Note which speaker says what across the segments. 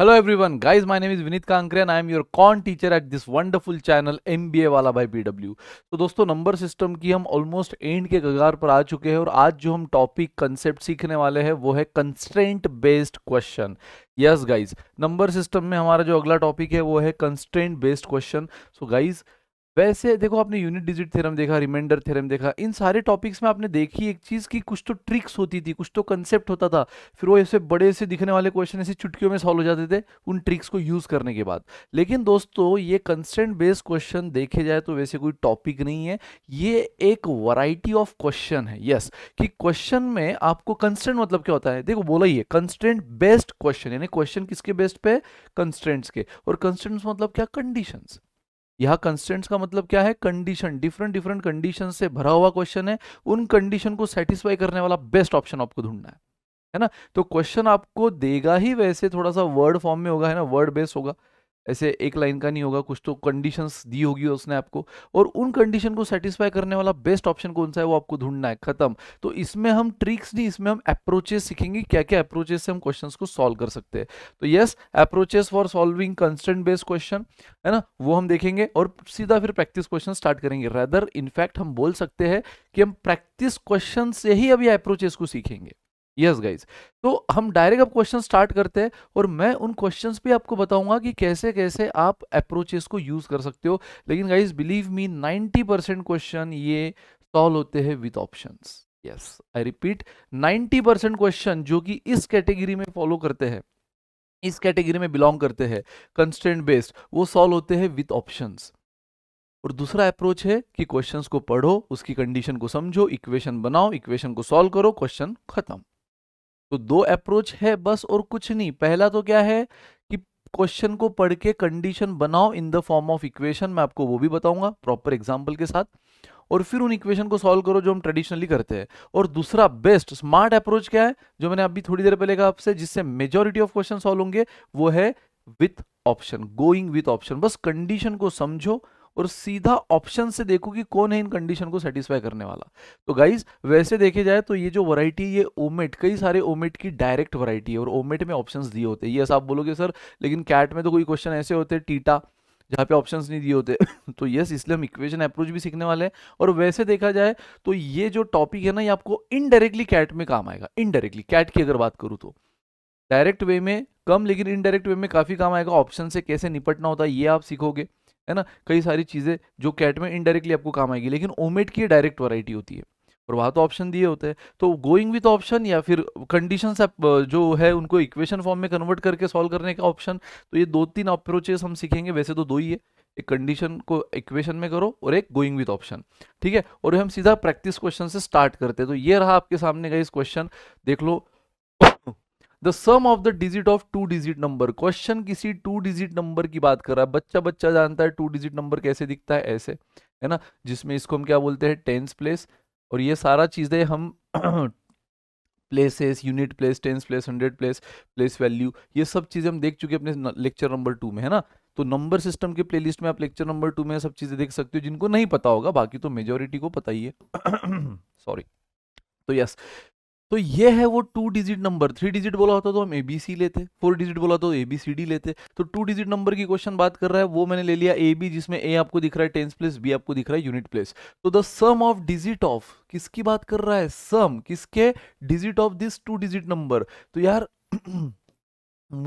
Speaker 1: Hello everyone guys my name is Vineet Kankare and I am your quant teacher at this wonderful channel MBA वाला by PW तो दोस्तों number system की हम almost and के कगार पर आ चुके हैं और आज जो हम टॉपिक कंसेप्ट सीखने वाले हैं वो है constraint based question yes guys number system में हमारा जो अगला टॉपिक है वो है constraint based question so guys वैसे देखो आपने यूनिट डिजिट थ्योरम देखा रिमाइंडर थ्योरम देखा इन सारे टॉपिक्स में आपने देखी एक चीज़ की कुछ तो ट्रिक्स होती थी कुछ तो कंसेप्ट होता था फिर वो ऐसे बड़े से दिखने वाले क्वेश्चन ऐसे चुटकियों में सॉल्व हो जाते थे उन ट्रिक्स को यूज़ करने के बाद लेकिन दोस्तों ये कंस्टेंट बेस्ड क्वेश्चन देखे जाए तो वैसे कोई टॉपिक नहीं है ये एक वराइटी ऑफ क्वेश्चन है यस कि क्वेश्चन में आपको कंस्टेंट मतलब क्या होता है देखो बोला ही है कंस्टेंट बेस्ड क्वेश्चन यानी क्वेश्चन किसके बेस्ड पे कंस्टेंट्स के और कंस्टेंट्स मतलब क्या कंडीशंस यहाँ कंस्टेंट्स का मतलब क्या है कंडीशन डिफरेंट डिफरेंट कंडीशन से भरा हुआ क्वेश्चन है उन कंडीशन को सेटिस्फाई करने वाला बेस्ट ऑप्शन आपको ढूंढना है है ना तो क्वेश्चन आपको देगा ही वैसे थोड़ा सा वर्ड फॉर्म में होगा है ना वर्ड बेस्ड होगा ऐसे एक लाइन का नहीं होगा कुछ तो कंडीशंस दी होगी उसने आपको और उन कंडीशन को सेटिस्फाई करने वाला बेस्ट ऑप्शन कौन सा है वो आपको ढूंढना है खत्म तो इसमें हम ट्रिक्स नहीं इसमें हम अप्रोचेस सीखेंगे क्या क्या अप्रोचेस से हम क्वेश्चंस को सॉल्व कर सकते हैं तो yes approaches for solving constant based question है ना वो हम देखेंगे और सीधा फिर प्रैक्टिस क्वेश्चन स्टार्ट करेंगे रेदर इनफैक्ट हम बोल सकते हैं कि हम प्रैक्टिस क्वेश्चन से ही अभी अप्रोचेस को सीखेंगे यस गाइज तो हम डायरेक्ट अब क्वेश्चन स्टार्ट करते हैं और मैं उन क्वेश्चन भी आपको बताऊंगा कि कैसे कैसे आप अप्रोचेस को यूज़ कर सकते हो लेकिन guys believe me 90 percent question ये सॉल्व होते हैं with option yes I repeat 90 percent question जो कि इस कैटेगरी में फॉलो करते हैं इस कैटेगरी में बिलोंग करते हैं कंस्टेंट बेस्ड वो सॉल्व होते हैं विथ ऑप्शन और दूसरा अप्रोच है कि क्वेश्चंस को पढ़ो उसकी कंडीशन को समझो इक्वेशन बनाओ इक्वेशन को सॉल्व करो क्वेश्चन खत्म तो दो अप्रोच है बस और कुछ नहीं पहला तो क्या है कि क्वेश्चन को पढ़ के कंडीशन बनाओ in the form of equation मैं आपको वो भी बताऊंगा प्रॉपर एग्जाम्पल के साथ और फिर उन इक्वेशन को सॉल्व करो जो हम ट्रेडिशनली करते हैं और दूसरा बेस्ट स्मार्ट अप्रोच क्या है जो मैंने अभी थोड़ी देर पहले कहा आपसे जिससे मेजोरिटी ऑफ क्वेश्चन सॉल्व होंगे वो है with option going with option बस कंडीशन को समझो और सीधा ऑप्शन से देखो कि कौन है इन कंडीशन को सेटिस्फाई करने वाला तो गाइज वैसे देखे जाए तो ये जो वराइटी ये ओमेट कई सारे ओमेट की डायरेक्ट वराइटी है और ओमेट में ऑप्शन दिए होते हैं ये आप बोलोगे सर लेकिन कैट में तो कोई क्वेश्चन ऐसे होते टीटा जहाँ पे ऑप्शंस नहीं दिए होते तो यस इसलिए हम इक्वेशन अप्रोच भी सीखने वाले हैं और वैसे देखा जाए तो ये जो टॉपिक है ना ये आपको इनडायरेक्टली कैट में काम आएगा इनडायरेक्टली कैट की अगर बात करूँ तो डायरेक्ट वे में कम लेकिन इनडायरेक्ट वे में काफ़ी काम आएगा ऑप्शन से कैसे निपटना होता है ये आप सीखोगे है ना कई सारी चीज़ें जो कैट में इनडायरेक्टली आपको काम आएगी लेकिन ओमेट की डायरेक्ट वैरायटी होती है और वहाँ तो ऑप्शन दिए होते हैं तो गोइंग विथ ऑप्शन या फिर कंडीशन जो है उनको इक्वेशन फॉर्म में कन्वर्ट करके सॉल्व करने का ऑप्शन तो ये दो तीन अप्रोचेस हम सीखेंगे वैसे तो दो ही है एक कंडीशन को इक्वेशन में करो और एक गोइंग विथ ऑप्शन ठीक है और हम सीधा प्रैक्टिस क्वेश्चन से स्टार्ट करते हैं तो ये रहा आपके सामने का इस क्वेश्चन देख लो the sum of the digit of two digit number question किसी टू डिजिट नंबर की बात कर रहा है बच्चा बच्चा जानता है टू डिजिट नंबर कैसे दिखता है ऐसे है ना जिसमें इसको हम क्या बोलते हैं टेंस प्लेस और ये सारा चीज़ें हम places unit place tens place hundred place place value ये सब चीज़ें हम देख चुके अपने लेक्चर नंबर टू में है ना तो नंबर सिस्टम के प्ले में आप लेक्चर नंबर टू में सब चीज़ें देख सकते हो जिनको नहीं पता होगा बाकी तो मेजोरिटी को पता ही है सॉरी तो यस तो ये है वो two digit number three digit बोला होता तो हम एबीसी लेते फोर डिजिट बोला तो एबीसीडी लेते तो टू डिजिट नंबर की क्वेश्चन बात कर रहा है वो मैंने ले लिया ए बी जिसमें ए आपको दिख रहा है टेंस प्लेस बी आपको दिख रहा है यूनिट प्लेस तो the sum of digit of किसकी बात कर रहा है सम किसके digit of this two digit number तो यार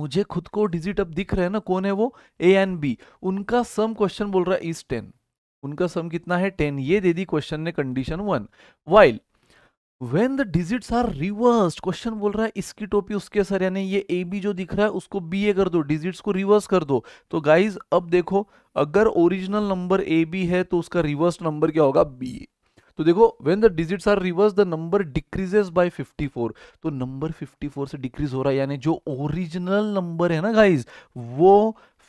Speaker 1: मुझे खुद को डिजिट अब दिख रहे हैं ना कौन है वो ए एंड बी उनका सम क्वेश्चन बोल रहा है इज टेन उनका सम कितना है टेन ये दे दी क्वेश्चन ने condition one while when the digit are reverse question बोल रहा है इसकी टोपी उसके सर यानी ये ए बी जो दिख रहा है उसको बी ए कर दो डिजिट को रिवर्स कर दो तो गाइज अब देखो अगर ओरिजिनल नंबर ए बी है तो उसका रिवर्स नंबर क्या होगा बी ए तो देखो when the digit are reverse the number decreases by 54 तो नंबर 54 से डिक्रीज हो रहा है यानी जो ओरिजिनल नंबर है ना गाइज वो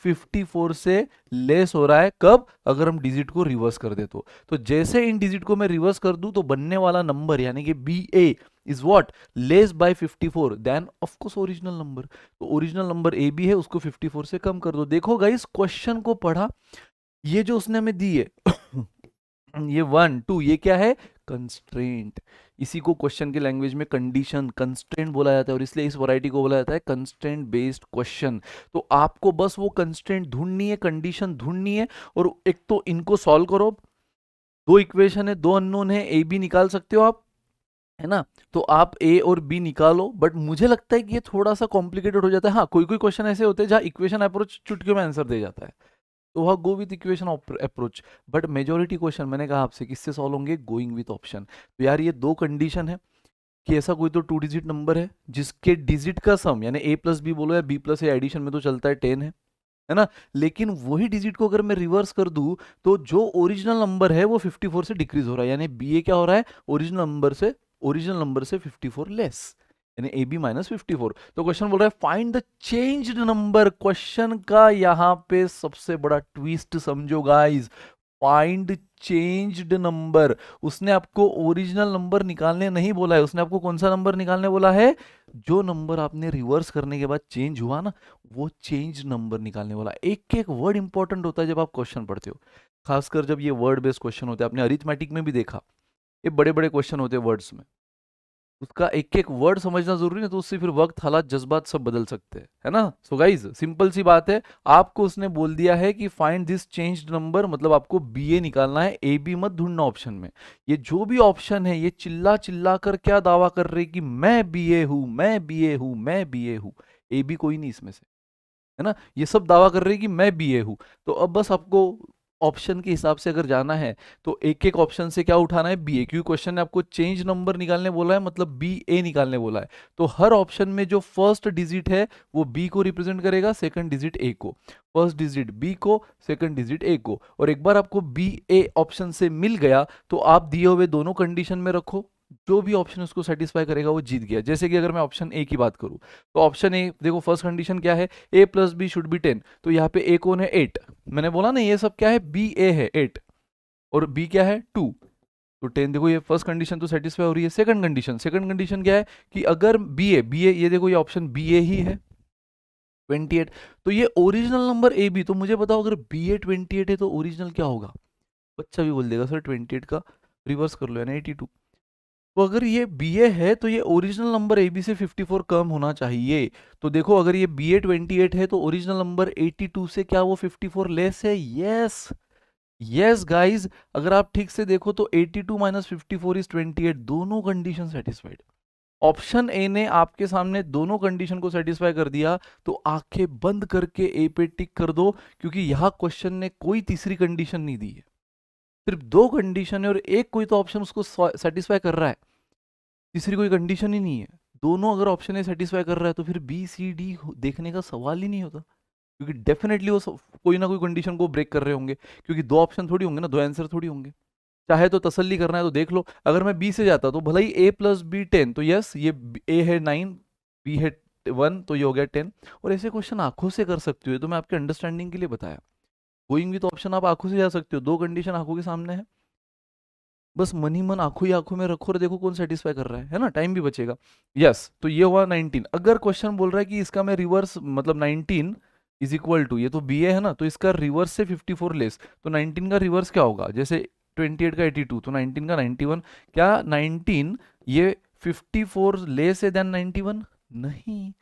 Speaker 1: 54 से लेस हो रहा है कब अगर हम डिजिट को रिवर्स कर दे तो, तो जैसे इन डिजिट को मैं रिवर्स कर दूं तो बनने वाला नंबर यानी कि B A is what less by 54 then of course original number तो ओरिजिनल नंबर ए बी है उसको 54 से कम कर दो देखो इस क्वेश्चन को पढ़ा ये जो उसने हमें दी है ये वन टू ये क्या है कंस्ट्रेंट इसी को क्वेश्चन के लैंग्वेज में कंडीशन कंस्ट्रेंट बोला जाता है और इसलिए इस वैरायटी को बोला जाता है कंस्ट्रेंट बेस्ड क्वेश्चन तो आपको बस वो कंस्ट्रेंट ढूंढनी है कंडीशन ढूंढनी है और एक तो इनको सॉल्व करो दो इक्वेशन है दो अननोन है ए बी निकाल सकते हो आप है ना तो आप ए और बी निकालो बट मुझे लगता है कि ये थोड़ा सा कॉम्प्लिकेटेड हो जाता है हाँ कोई कोई क्वेश्चन ऐसे होते हैं जहाँ इक्वेशन अप्रोच चुटकियों में आंसर दे जाता है तो वह go with equation approach but majority question मैंने कहा आपसे किससे सॉल्व होंगे गोइंग विथ ऑप्शन तो यार ये दो कंडीशन है कि ऐसा कोई तो टू डिजिट नंबर है जिसके डिजिट का सम यानी ए प्लस बी बोलो या बी प्लस ए एडिशन में तो चलता है टेन है है ना लेकिन वही डिजिट को अगर मैं रिवर्स कर दूं तो जो ओरिजिनल नंबर है वो 54 से डिक्रीज हो रहा है यानी बी ए क्या हो रहा है ओरिजिनल नंबर से ओरिजिनल नंबर से 54 लेस यानी A B minus fifty four तो क्वेश्चन बोल रहा है find the change number question का यहां पे सबसे बड़ा ट्विस्ट समझो गाइज फाइंड चेंज्ड नंबर उसने आपको ओरिजिनल नंबर निकालने नहीं बोला है उसने आपको कौन सा नंबर निकालने बोला है जो नंबर आपने रिवर्स करने के बाद चेंज हुआ ना वो चेंज नंबर निकालने वाला एक एक वर्ड इंपॉर्टेंट होता है जब आप क्वेश्चन पढ़ते हो खासकर जब ये वर्ड बेस्ड क्वेश्चन होते हैं आपने अरिथमेटिक में भी देखा ये बड़े बड़े क्वेश्चन होते हैं वर्ड्स में उसका एक एक वर्ड समझना जरूरी है तो उससे फिर वक्त हालात जज्बात सब बदल सकते हैं है ना सो गाइज सिंपल सी बात है आपको उसने बोल दिया है कि फाइंड दिस चेंज नंबर मतलब आपको बी ए निकालना है ए बी मत ढूंढना ऑप्शन में ये जो भी ऑप्शन है ये चिल्ला चिल्ला कर क्या दावा कर रही कि मैं बी ए हूं मैं बी ए हूं मैं बी ए हूं ए बी कोई नहीं इसमें से है ना ये सब दावा कर रही कि मैं बी ए हूं तो अब बस आपको ऑप्शन के हिसाब से अगर जाना है तो एक एक ऑप्शन से क्या उठाना है बी ए क्यू क्वेश्चन ने आपको चेंज नंबर निकालने बोला है मतलब बी ए निकालने बोला है तो हर ऑप्शन में जो फर्स्ट डिजिट है वो बी को रिप्रेजेंट करेगा सेकंड डिजिट ए को फर्स्ट डिजिट बी को सेकंड डिजिट ए को और एक बार आपको बी ए ऑप्शन से मिल गया तो आप दिए हुए दोनों कंडीशन में रखो जो भी ऑप्शन उसको सेटिस्फाई करेगा वो जीत गया जैसे कि अगर मैं ऑप्शन ए की बात करूं तो ऑप्शन ए देखो फर्स्ट कंडीशन क्या है A plus B should be ten तो यहाँ पे ए कौन है एट मैंने बोला ना ये सब क्या है बी ए है एट और बी क्या है टू तो टेन देखो ये फर्स्ट कंडीशन तो सेटिस्फाई हो रही है सेकंड कंडीशन सेकंड कंडीशन क्या है कि अगर बी ए बी ए ये देखो ये ऑप्शन बी ए ही है 28 तो ये ओरिजिनल नंबर ए बी तो मुझे बताओ अगर बी ए ट्वेंटी है तो ओरिजिनल क्या होगा बच्चा भी बोल देगा सर 28 का रिवर्स कर लो यानी 82 तो अगर ये बी ए है तो ये ओरिजिनल नंबर ए बी से 54 कम होना चाहिए तो देखो अगर ये बी ए ट्वेंटी है तो ओरिजिनल नंबर 82 से क्या वो 54 लेस है यस यस गाइस अगर आप ठीक से देखो तो 82 two minus fifty is twenty दोनों कंडीशन सेटिस्फाइड ऑप्शन ए ने आपके सामने दोनों कंडीशन को सेटिस्फाई कर दिया तो आंखें बंद करके ए पे टिक कर दो क्योंकि यहाँ क्वेश्चन ने कोई तीसरी कंडीशन नहीं दी है सिर्फ दो कंडीशन है और एक कोई तो ऑप्शन उसको सेटिस्फाई कर रहा है तीसरी कोई कंडीशन ही नहीं है दोनों अगर ऑप्शन है सेटिस्फाई कर रहा है तो फिर बी सी डी देखने का सवाल ही नहीं होता क्योंकि डेफिनेटली वो कोई ना कोई कंडीशन को ब्रेक कर रहे होंगे क्योंकि दो ऑप्शन थोड़ी होंगे ना दो आंसर थोड़ी होंगे चाहे तो तसल्ली करना है तो देख लो अगर मैं बी से जाता तो भले ही ए प्लस बी टेन तो यस ये ए है नाइन बी है वन तो ये हो गया टेन और ऐसे क्वेश्चन आंखों से कर सकते हो तो मैं आपके अंडरस्टैंडिंग के लिए बताया गोइंग विथ ऑप्शन आप आंखों से जा सकते हो दो कंडीशन आंखों के सामने है बस मन ही मन आंखों ही आंखों में रखो और देखो कौन सेटिस्फाई कर रहा है है ना टाइम भी बचेगा यस yes, तो ये हुआ 19 अगर क्वेश्चन बोल रहा है कि इसका मैं रिवर्स मतलब 19 इज इक्वल टू ये तो बी है ना तो इसका रिवर्स से 54 लेस तो 19 का रिवर्स क्या होगा जैसे 28 का 82 तो 19 का 91 क्या 19 ये 54 लेस है देन 91 नहीं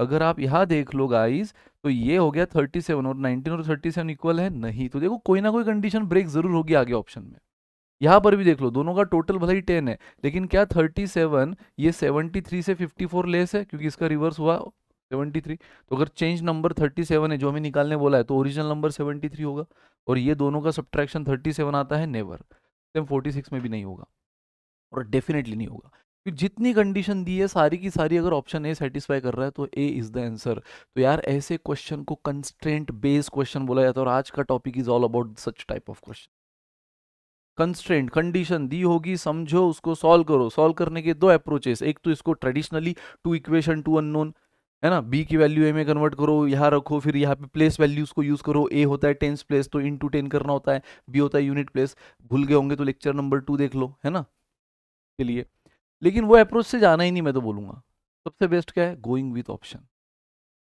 Speaker 1: अगर आप यहाँ देख लो गाइज तो ये हो गया थर्टी सेवन और नाइनटीन और थर्टी सेवन इक्वल है नहीं तो देखो कोई ना कोई कंडीशन ब्रेक जरूर होगी आगे ऑप्शन में यहाँ पर भी देख लो दोनों का टोटल भले ही टेन है लेकिन क्या थर्टी सेवन ये सेवेंटी थ्री से फिफ्टी फोर लेस है क्योंकि इसका रिवर्स हुआ सेवेंटी थ्री तो अगर चेंज नंबर थर्टी सेवन है जो हमें निकालने बोला है तो ओरिजिनल नंबर सेवेंटी थ्री होगा और ये दोनों का सब्ट्रैक्शन थर्टी सेवन आता है नेवर सेम फोर्टी सिक्स में भी नहीं होगा और डेफिनेटली नहीं होगा फिर जितनी कंडीशन दी है सारी की सारी अगर ऑप्शन ए सेटिस्फाई कर रहा है तो ए इज़ द आंसर तो यार ऐसे क्वेश्चन को कंस्ट्रेंट बेस्ड क्वेश्चन बोला जाता है और आज का topic is all about such type of question constraint condition दी होगी समझो उसको सॉल्व करो सॉल्व करने के दो अप्रोचेस एक तो इसको traditionally two equation two unknown है ना बी की वैल्यू ए में कन्वर्ट करो यहाँ रखो फिर यहाँ पे प्लेस वैल्यूज को यूज़ करो ए होता है टेंस प्लेस तो इन टू टेन करना होता है बी होता है यूनिट प्लेस भूल गए होंगे तो लेक्चर नंबर टू देख लो है ना के लिए लेकिन वो अप्रोच से जाना ही नहीं मैं तो बोलूंगा सबसे बेस्ट क्या है गोइंग विथ ऑप्शन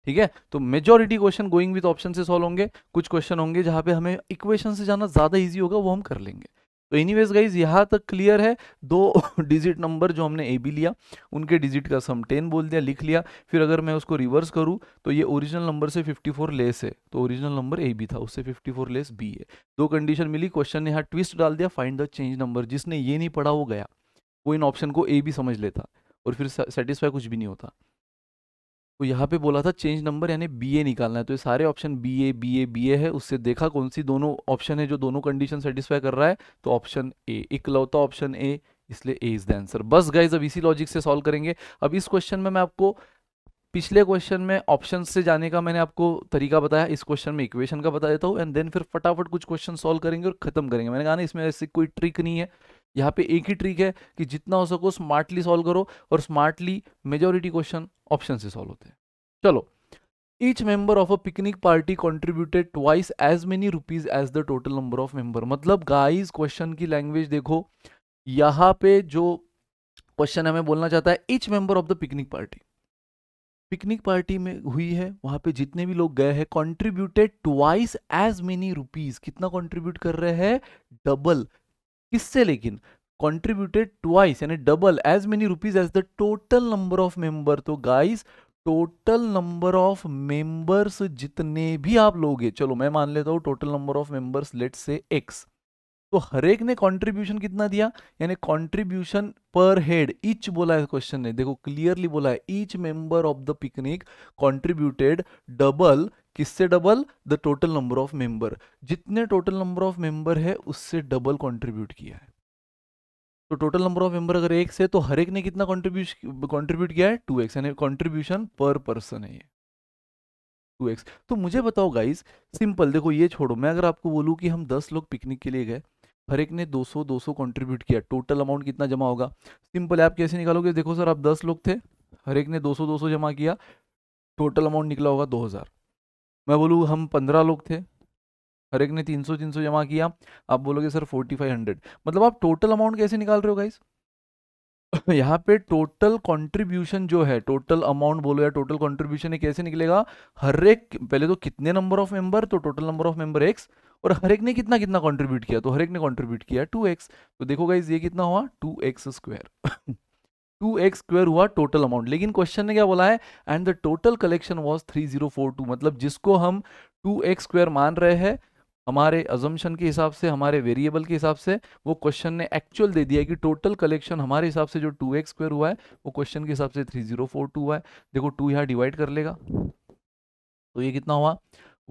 Speaker 1: ठीक है तो majority question going with option से सॉल्व होंगे कुछ क्वेश्चन होंगे जहां पे हमें इक्वेशन से जाना ज़्यादा ईजी होगा वो हम कर लेंगे तो एनी वेज गाइज यहाँ तक क्लियर है दो डिजिट नंबर जो हमने ए बी लिया उनके डिजिट का सम टेन बोल दिया लिख लिया फिर अगर मैं उसको रिवर्स करूँ तो ये ओरिजिनल नंबर से 54 लेस है तो ओरिजिनल नंबर ए बी था उससे 54 लेस बी है दो कंडीशन मिली क्वेश्चन ने यहाँ ट्विस्ट डाल दिया फाइंड द चेंज नंबर जिसने ये नहीं पढ़ा वो गया वो इन ऑप्शन को ए भी समझ लेता और फिर सेटिस्फाई कुछ भी नहीं होता तो यहाँ पे बोला था चेंज नंबर यानी बी ए निकालना है तो ये सारे option B A B A B A है उससे देखा कौन सी दोनों ऑप्शन है जो दोनों कंडीशन सेटिस्फाई कर रहा है तो ऑप्शन ए इकलौता ऑप्शन ए इसलिए ए इज द आंसर बस गाइज अब इसी लॉजिक से सॉल्व करेंगे अब इस क्वेश्चन में मैं आपको पिछले क्वेश्चन में ऑप्शन से जाने का मैंने आपको तरीका बताया इस क्वेश्चन में इक्वेशन का बता देता हूँ एंड देन फिर फटाफट कुछ क्वेश्चन सॉल्व करेंगे और खत्म करेंगे मैंने कहा ना इसमें ऐसी कोई ट्रिक नहीं है यहाँ पे एक ही ट्रिक है कि जितना हो सको स्मार्टली सॉल्व करो और स्मार्टली मेजोरिटी क्वेश्चन ऑप्शन से सॉल्व होते हैं चलो each member of a picnic party contributed twice as many rupees as the total number of member मतलब गाइज क्वेश्चन की लैंग्वेज देखो यहाँ पे जो क्वेश्चन हमें बोलना चाहता है each member of the picnic party picnic party में हुई है वहां पे जितने भी लोग गए हैं contributed twice as many rupees कितना कॉन्ट्रीब्यूट कर रहे हैं डबल किससे लेकिन कॉन्ट्रीब्यूटेड ट्वाइस यानी double as many rupees as the total number of member तो guys total number of members जितने भी आप लोगे चलो मैं मान लेता हूँ total number of members let say x तो हर एक ने कंट्रीब्यूशन कितना दिया यानी कंट्रीब्यूशन पर हेड ईच बोला है क्वेश्चन ने देखो क्लियरली बोला है each member of the picnic contributed double किससे double the total number of member जितने टोटल नंबर ऑफ मेंबर है उससे डबल कंट्रीब्यूट किया है तो टोटल नंबर ऑफ मेंबर अगर एक से तो हर एक ने कितना कंट्रीब्यूशन किया है टू एक्स यानी कॉन्ट्रीब्यूशन पर पर्सन है ये तो मुझे बताओ गाइस सिंपल देखो ये छोड़ो मैं अगर आपको बोलूँ कि हम दस लोग पिकनिक के लिए गए हर एक ने 200 200 कंट्रीब्यूट किया टोटल अमाउंट कितना जमा होगा सिंपल ऐप कैसे निकालोगे देखो सर आप 10 लोग थे हर एक ने 200 200 जमा किया टोटल अमाउंट निकला होगा 2000 मैं बोलूँ हम 15 लोग थे हर एक ने 300 300 जमा किया आप बोलोगे सर 4500 मतलब आप टोटल अमाउंट कैसे निकाल रहे हो गाइस यहाँ पे टोटल कंट्रीब्यूशन जो है टोटल अमाउंट बोलो या टोटल कंट्रीब्यूशन कैसे निकलेगा हर एक पहले तो कितने नंबर ऑफ मेंबर तो total number of member x और हर एक ने कितना कितना कंट्रीब्यूट किया तो हर एक ने कंट्रीब्यूट किया टू एक्स तो देखो गाइज ये कितना हुआ two x square two x square हुआ टोटल अमाउंट लेकिन क्वेश्चन ने क्या बोला है and the total collection was three zero four two मतलब जिसको हम टू एक्स स्क्वायर मान रहे हैं हमारे अजम्पन के हिसाब से हमारे वेरिएबल के हिसाब से वो क्वेश्चन ने एक्चुअल दे दिया कि टोटल कलेक्शन हमारे हिसाब से जो टू एक्स स्क्वायर हुआ है वो क्वेश्चन के हिसाब से थ्री जीरो फोर टू हुआ है देखो टू यहाँ डिवाइड कर लेगा तो ये कितना हुआ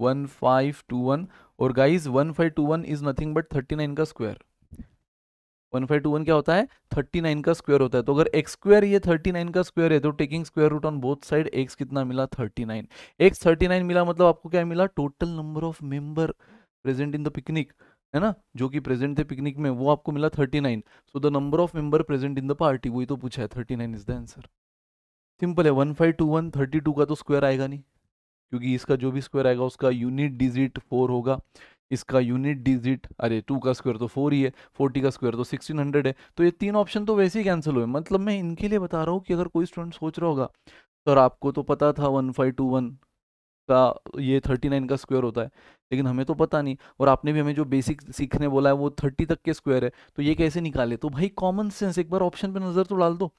Speaker 1: वन फाइव टू वन और guys one five two one is nothing but thirty nine का square one five two one क्या होता है थर्टी नाइन का स्क्वायर होता है तो अगर एक्स स्क्वायर ये थर्टी नाइन का स्क्वायर है तो taking square root on both side x कितना मिला thirty nine x thirty nine मिला मतलब आपको क्या मिला total number of member present in the picnic है ना जो कि प्रेजेंट थे पिकनिक में वो आपको मिला thirty nine so the number of member present in the party वही तो पूछा है thirty nine is the answer simple है one five two one thirty two का तो स्क्वायर आएगा नहीं क्योंकि इसका जो भी स्क्वायर आएगा उसका यूनिट डिजिट फोर होगा इसका यूनिट डिजिट अरे टू का स्क्वायर तो फोर ही है फोर्टी का स्क्वायर तो सिक्सटीन हंड्रेड है तो ये तीन ऑप्शन तो वैसे ही कैंसिल हुए मतलब मैं इनके लिए बता रहा हूँ कि अगर कोई स्टूडेंट सोच रहा होगा सर आपको तो पता था वन फाइव टू वन का ये थर्टी नाइन का स्क्वायर होता है लेकिन हमें तो पता नहीं और आपने भी हमें जो बेसिक सीखने बोला है वो थर्टी तक के स्क्वायर है तो ये कैसे निकाले तो भाई कॉमन सेंस एक बार ऑप्शन पे नज़र तो डाल दो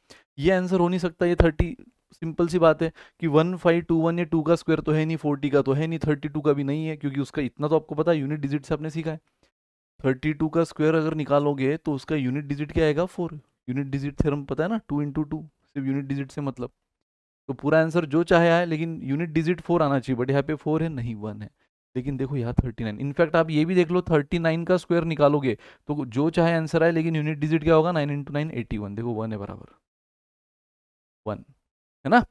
Speaker 1: ये आंसर हो नहीं सकता ये थर्टी सिंपल सी बात है कि वन फाइव टू वन या टू का स्क्वायर तो है नहीं फोर्टी का तो है नहीं थर्टी टू का भी नहीं है क्योंकि उसका इतना तो आपको पता है यूनिट डिजिट से आपने सीखा है थर्टी टू का स्क्वायर अगर निकालोगे तो उसका यूनिट डिजिट क्या आएगा फोर यूनिट डिजिट थ्योरम पता है ना टू इंटू टू सिर्फ यूनिट डिजिट से मतलब तो पूरा आंसर जो चाहे आए लेकिन यूनिट डिजिट फोर आना चाहिए बट यहाँ पे फोर है नहीं वन है लेकिन देखो यहाँ थर्टी नाइन इनफैक्ट आप ये भी देख लो थर्टी नाइन का स्क्वायर निकालोगे तो जो चाहे आंसर आए लेकिन यूनिट डिजिट क्या होगा nine into nine eighty one देखो वन है बराबर वन है ना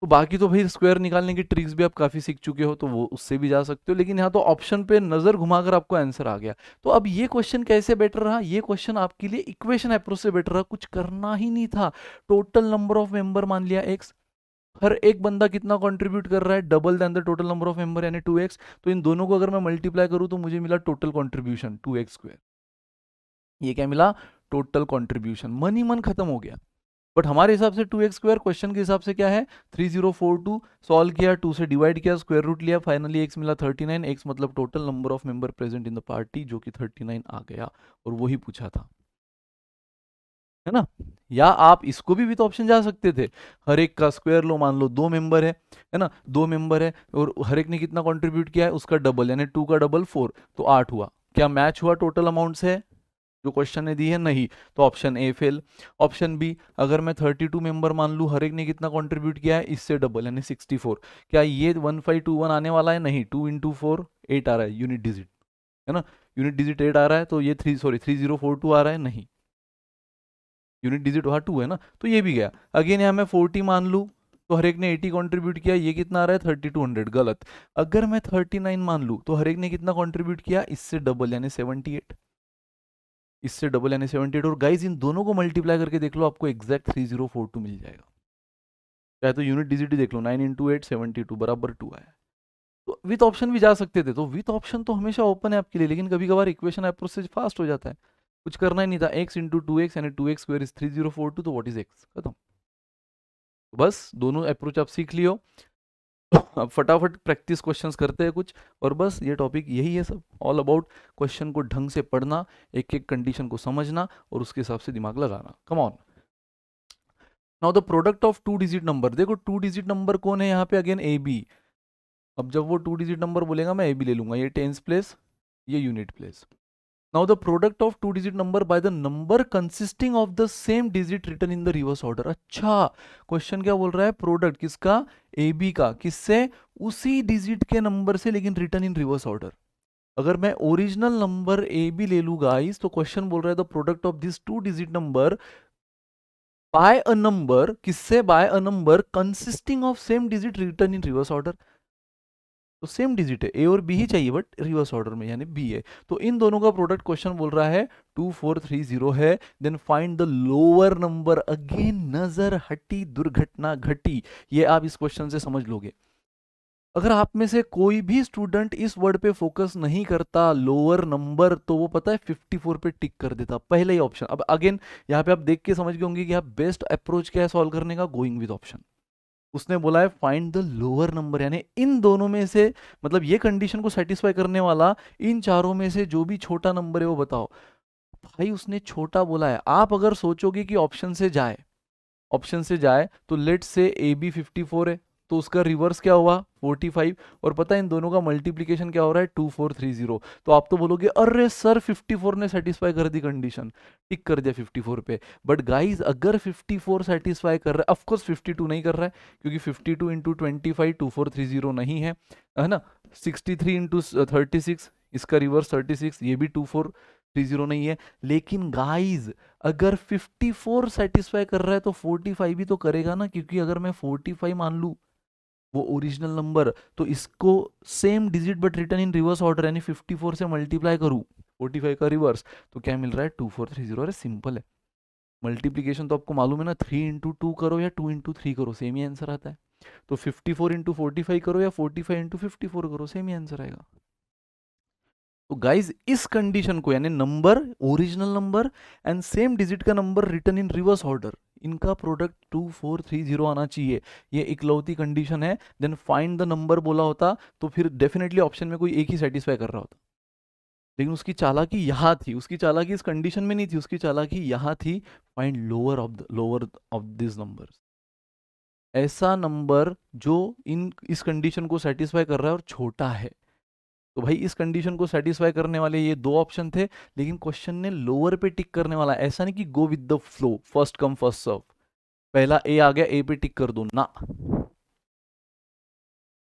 Speaker 1: तो बाकी तो भाई स्क्वायर निकालने की ट्रिक्स भी आप काफ़ी सीख चुके हो तो वो उससे भी जा सकते हो लेकिन यहाँ तो ऑप्शन पे नज़र घुमाकर आपको आंसर आ गया तो अब ये क्वेश्चन कैसे बेटर रहा ये क्वेश्चन आपके लिए इक्वेशन अप्रोच से बेटर रहा कुछ करना ही नहीं था टोटल नंबर ऑफ मेंबर मान लिया एक्स हर एक बंदा कितना कंट्रीब्यूट कर रहा है double than the total number of member यानी टू एक्स तो इन दोनों को अगर मैं मल्टीप्लाई करूँ तो मुझे मिला total contribution two x square ये क्या मिला टोटल कॉन्ट्रीब्यूशन मन ही मन खत्म हो गया बट हमारे हिसाब से टू एक्स स्क्वायर क्वेश्चन के हिसाब से क्या है three zero four two solve किया टू से डिवाइड किया स्क्वायर रूट लिया फाइनली एक्स मिला थर्टी नाइन एक्स मतलब total number of member present in the party जो कि थर्टी नाइन आ गया और वही पूछा था है ना या आप इसको भी विथ ऑप्शन जा सकते थे हर एक का स्क्वायर लो मान लो दो मेंबर है है ना दो मेंबर है और हर एक ने कितना कंट्रीब्यूट किया है उसका डबल यानी टू का डबल फोर तो आठ हुआ क्या मैच हुआ टोटल अमाउंट से जो क्वेश्चन ने दी है नहीं तो option A fail option B अगर मैं 32 मेंबर मान लू हर एक ने कितना कंट्रीब्यूट किया है इससे डबल यानी 64 क्या ये 1521 आने वाला है नहीं टू इंटू फोर एट आ रहा है यूनिट डिजिट है ना यूनिट डिजिट एट आ रहा है तो ये three sorry three zero four two आ रहा है नहीं यूनिट डिजिट वहाँ टू है ना तो ये भी गया अगेन यहाँ मैं फोर्टी मान लूँ तो हर एक ने 80 कंट्रीब्यूट किया ये कितना आ रहा है थर्टी टू हंड्रेड गलत अगर मैं 39 मान लूँ तो हर एक ने कितना कंट्रीब्यूट किया इससे डबल यानी 78 इससे डबल यानी सेवेंटी और गाइज इन दोनों को मल्टीप्लाई करके देख लो आपको exact three zero four two मिल जाएगा चाहे तो यूनिट डिजिट देख लो nine into eight seventy two बराबर टू आया तो विथ ऑप्शन भी जा सकते थे तो विथ ऑप्शन तो हमेशा ओपन है आपके लिए लेकिन कभी कभार इक्वेशन अप्रोच से फास्ट हो जाता है कुछ करना ही नहीं था एक्स इंटू टू एक्स यानी two x square is three zero four two तो वॉट इज एक्स खत्म तो बस दोनों अप्रोच आप सीख लियो अब फटाफट प्रैक्टिस क्वेश्चंस करते हैं कुछ और बस ये टॉपिक यही है सब ऑल अबाउट क्वेश्चन को ढंग से पढ़ना एक एक कंडीशन को समझना और उसके हिसाब से दिमाग लगाना come on now the product of two digit number देखो टू डिजिट नंबर कौन है यहाँ पे अगेन ए बी अब जब वो टू डिजिट नंबर बोलेगा मैं ए बी ले लूंगा ये टेंस प्लेस ये unit place Now the product of two digit number by the number consisting of the same digit written in the reverse order. अच्छा क्वेश्चन क्या बोल रहा है प्रोडक्ट किसका ए बी का किससे उसी डिजिट के नंबर से लेकिन रिटर्न इन रिवर्स ऑर्डर अगर मैं ओरिजिनल नंबर ए बी ले लू गाइस तो क्वेश्चन बोल रहा है the product of this two digit number by a number किससे by a number consisting of same digit return in reverse order तो सेम डिजिट है ए और बी ही चाहिए बट रिवर्स ऑर्डर में यानी बी है तो इन दोनों का प्रोडक्ट क्वेश्चन बोल रहा है टू फोर थ्री जीरो है then find the lower number again नजर हटी दुर्घटना घटी ये आप इस क्वेश्चन से समझ लोगे अगर आप में से कोई भी स्टूडेंट इस वर्ड पे फोकस नहीं करता लोअर नंबर तो वो पता है 54 पे टिक कर देता पहला ही ऑप्शन अब अगेन यहाँ पे आप देख के समझ गए होंगे कि आप बेस्ट अप्रोच क्या है सॉल्व करने का गोइंग विद ऑप्शन उसने बोला है फाइंड द लोअर नंबर यानी इन दोनों में से मतलब ये कंडीशन को सेटिस्फाई करने वाला इन चारों में से जो भी छोटा नंबर है वो बताओ भाई उसने छोटा बोला है आप अगर सोचोगे कि ऑप्शन से जाए ऑप्शन से जाए तो लेट से ए बी फिफ्टी फोर है तो उसका रिवर्स क्या हुआ 45 और पता है इन दोनों का मल्टीप्लीकेशन क्या हो रहा है 2430 तो आप तो बोलोगे अरे सर 54 ने सेटिस्फाई कर दी कंडीशन टिक कर दिया 54 पे बट गाइस अगर 54 सेटिस्फाई कर रहा है ऑफकोर्स 52 नहीं कर रहा है क्योंकि 52 टू इंटू ट्वेंटी नहीं है है ना 63 थ्री इंटू इसका रिवर्स 36 ये भी 2430 नहीं है लेकिन गाइज अगर 54 सेटिस्फाई कर रहा है तो 45 भी तो करेगा ना क्योंकि अगर मैं 45 मान लूँ वो ओरिजिनल नंबर तो इसको same digit but return in reverse order यानी 54 से मल्टीप्लाई करूँ 45 का रिवर्स तो क्या मिल रहा है टू फोर थ्री जीरो अरे सिंपल है मल्टीप्लीकेशन तो आपको मालूम है ना थ्री इंटू टू करो या टू इंटू थ्री करो सेम ही आंसर आता है तो fifty four into forty five करो या forty five into fifty four करो सेम ही आंसर आएगा तो गाइज इस कंडीशन को यानी number original number and same digit का number return in reverse order इनका product two four three zero आना चाहिए ये इकलौती कंडीशन है देन फाइंड द नंबर बोला होता तो फिर डेफिनेटली ऑप्शन में कोई एक ही सेटिस्फाई कर रहा होता लेकिन उसकी चालाकी यहाँ थी उसकी चालाकी इस कंडीशन में नहीं थी उसकी चालाकी यहाँ थी find lower of the lower of this number ऐसा नंबर जो इन इस कंडीशन को सेटिस्फाई कर रहा है और छोटा है तो भाई इस कंडीशन को सेटिस्फाई करने वाले ये दो ऑप्शन थे लेकिन क्वेश्चन ने लोअर पे टिक करने वाला ऐसा नहीं कि go with the flow first come first serve पहला ए आ गया ए पे टिक कर दो ना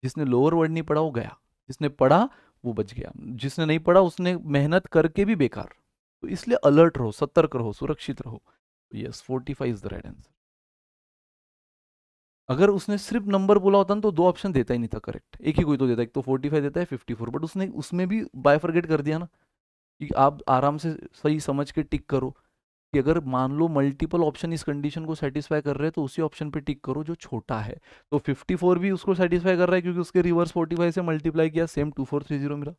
Speaker 1: जिसने लोअर वर्ड नहीं पढ़ा वो गया जिसने पढ़ा वो बच गया जिसने नहीं पढ़ा उसने मेहनत करके भी बेकार तो इसलिए अलर्ट रहो सतर्क रहो सुरक्षित रहो yes forty five is the right answer अगर उसने सिर्फ नंबर बोला होता ना तो दो ऑप्शन देता ही नहीं था करेक्ट एक ही कोई तो देता एक तो फोर्टी फाइव देता है फिफ्टी फोर बट उसने उसमें भी फॉरगेट कर दिया ना कि आप आराम से सही समझ के टिक करो कि अगर मान लो मल्टीपल ऑप्शन इस कंडीशन को सेटिस्फाई कर रहे हैं तो उसी ऑप्शन पे टिक करो जो छोटा है तो 54 भी उसको सेटिस्फाई कर रहा है क्योंकि उसके रिवर्स 45 से मल्टीप्लाई किया सेम 2430 मिला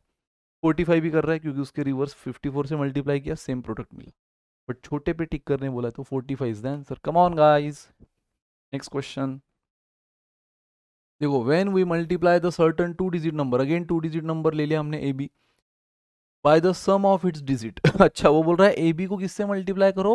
Speaker 1: 45 भी कर रहा है क्योंकि उसके रिवर्स 54 से मल्टीप्लाई किया सेम प्रोडक्ट मिला बट छोटे पे टिक करने बोला तो five is the answer come on guys next question देखो when we multiply the certain two digit number again two digit number ले लिया हमने A B by the sum of its digit अच्छा वो बोल रहा है ए बी को किससे मल्टीप्लाई करो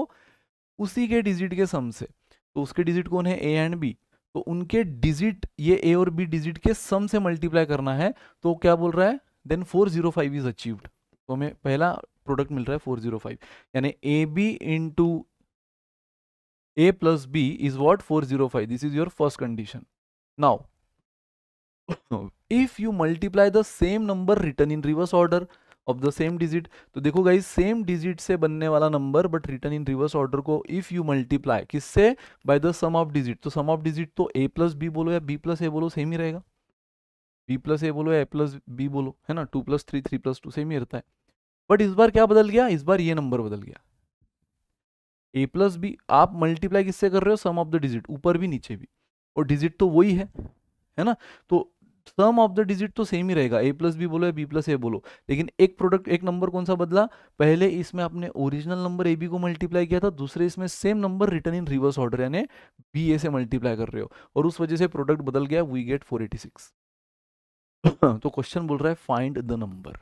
Speaker 1: उसी के डिजिट के सम से तो उसके डिजिट कौन है ए एंड बी तो उनके डिजिट ये ए और बी डिजिट के सम से मल्टीप्लाई करना है तो क्या बोल रहा है then four zero five is achieved तो हमें पहला प्रोडक्ट मिल रहा है फोर जीरो फाइव यानी A B in two A plus B is what four zero five this is your first condition now if you multiply the same number return in reverse order of the same digit तो देखो guys same digit से बनने वाला number but return in reverse order को if you multiply किससे by the sum of digit तो sum of digit तो ए plus B बोलो या बी प्लस ए बोलो सेम ही रहेगा बी प्लस ए बोलो या ए प्लस बी बोलो है ना two plus three three plus two same ही रहता है बट इस बार क्या बदल गया इस बार ये नंबर बदल गया ए प्लस बी आप मल्टीप्लाई किससे कर रहे हो सम ऑफ द डिजिट ऊपर भी नीचे भी और डिजिट तो वही है है ना तो सम ऑफ द डिजिट तो सेम ही रहेगा ए प्लस बी बोलो या बी प्लस ए बोलो लेकिन एक प्रोडक्ट एक नंबर कौन सा बदला पहले इसमें आपने ओरिजिनल नंबर ए बी को मल्टीप्लाई किया था दूसरे इसमें same number return in reverse order यानी बी ए से मल्टीप्लाई कर रहे हो और उस वजह से प्रोडक्ट बदल गया we get four eighty six तो क्वेश्चन बोल रहा है फाइंड द नंबर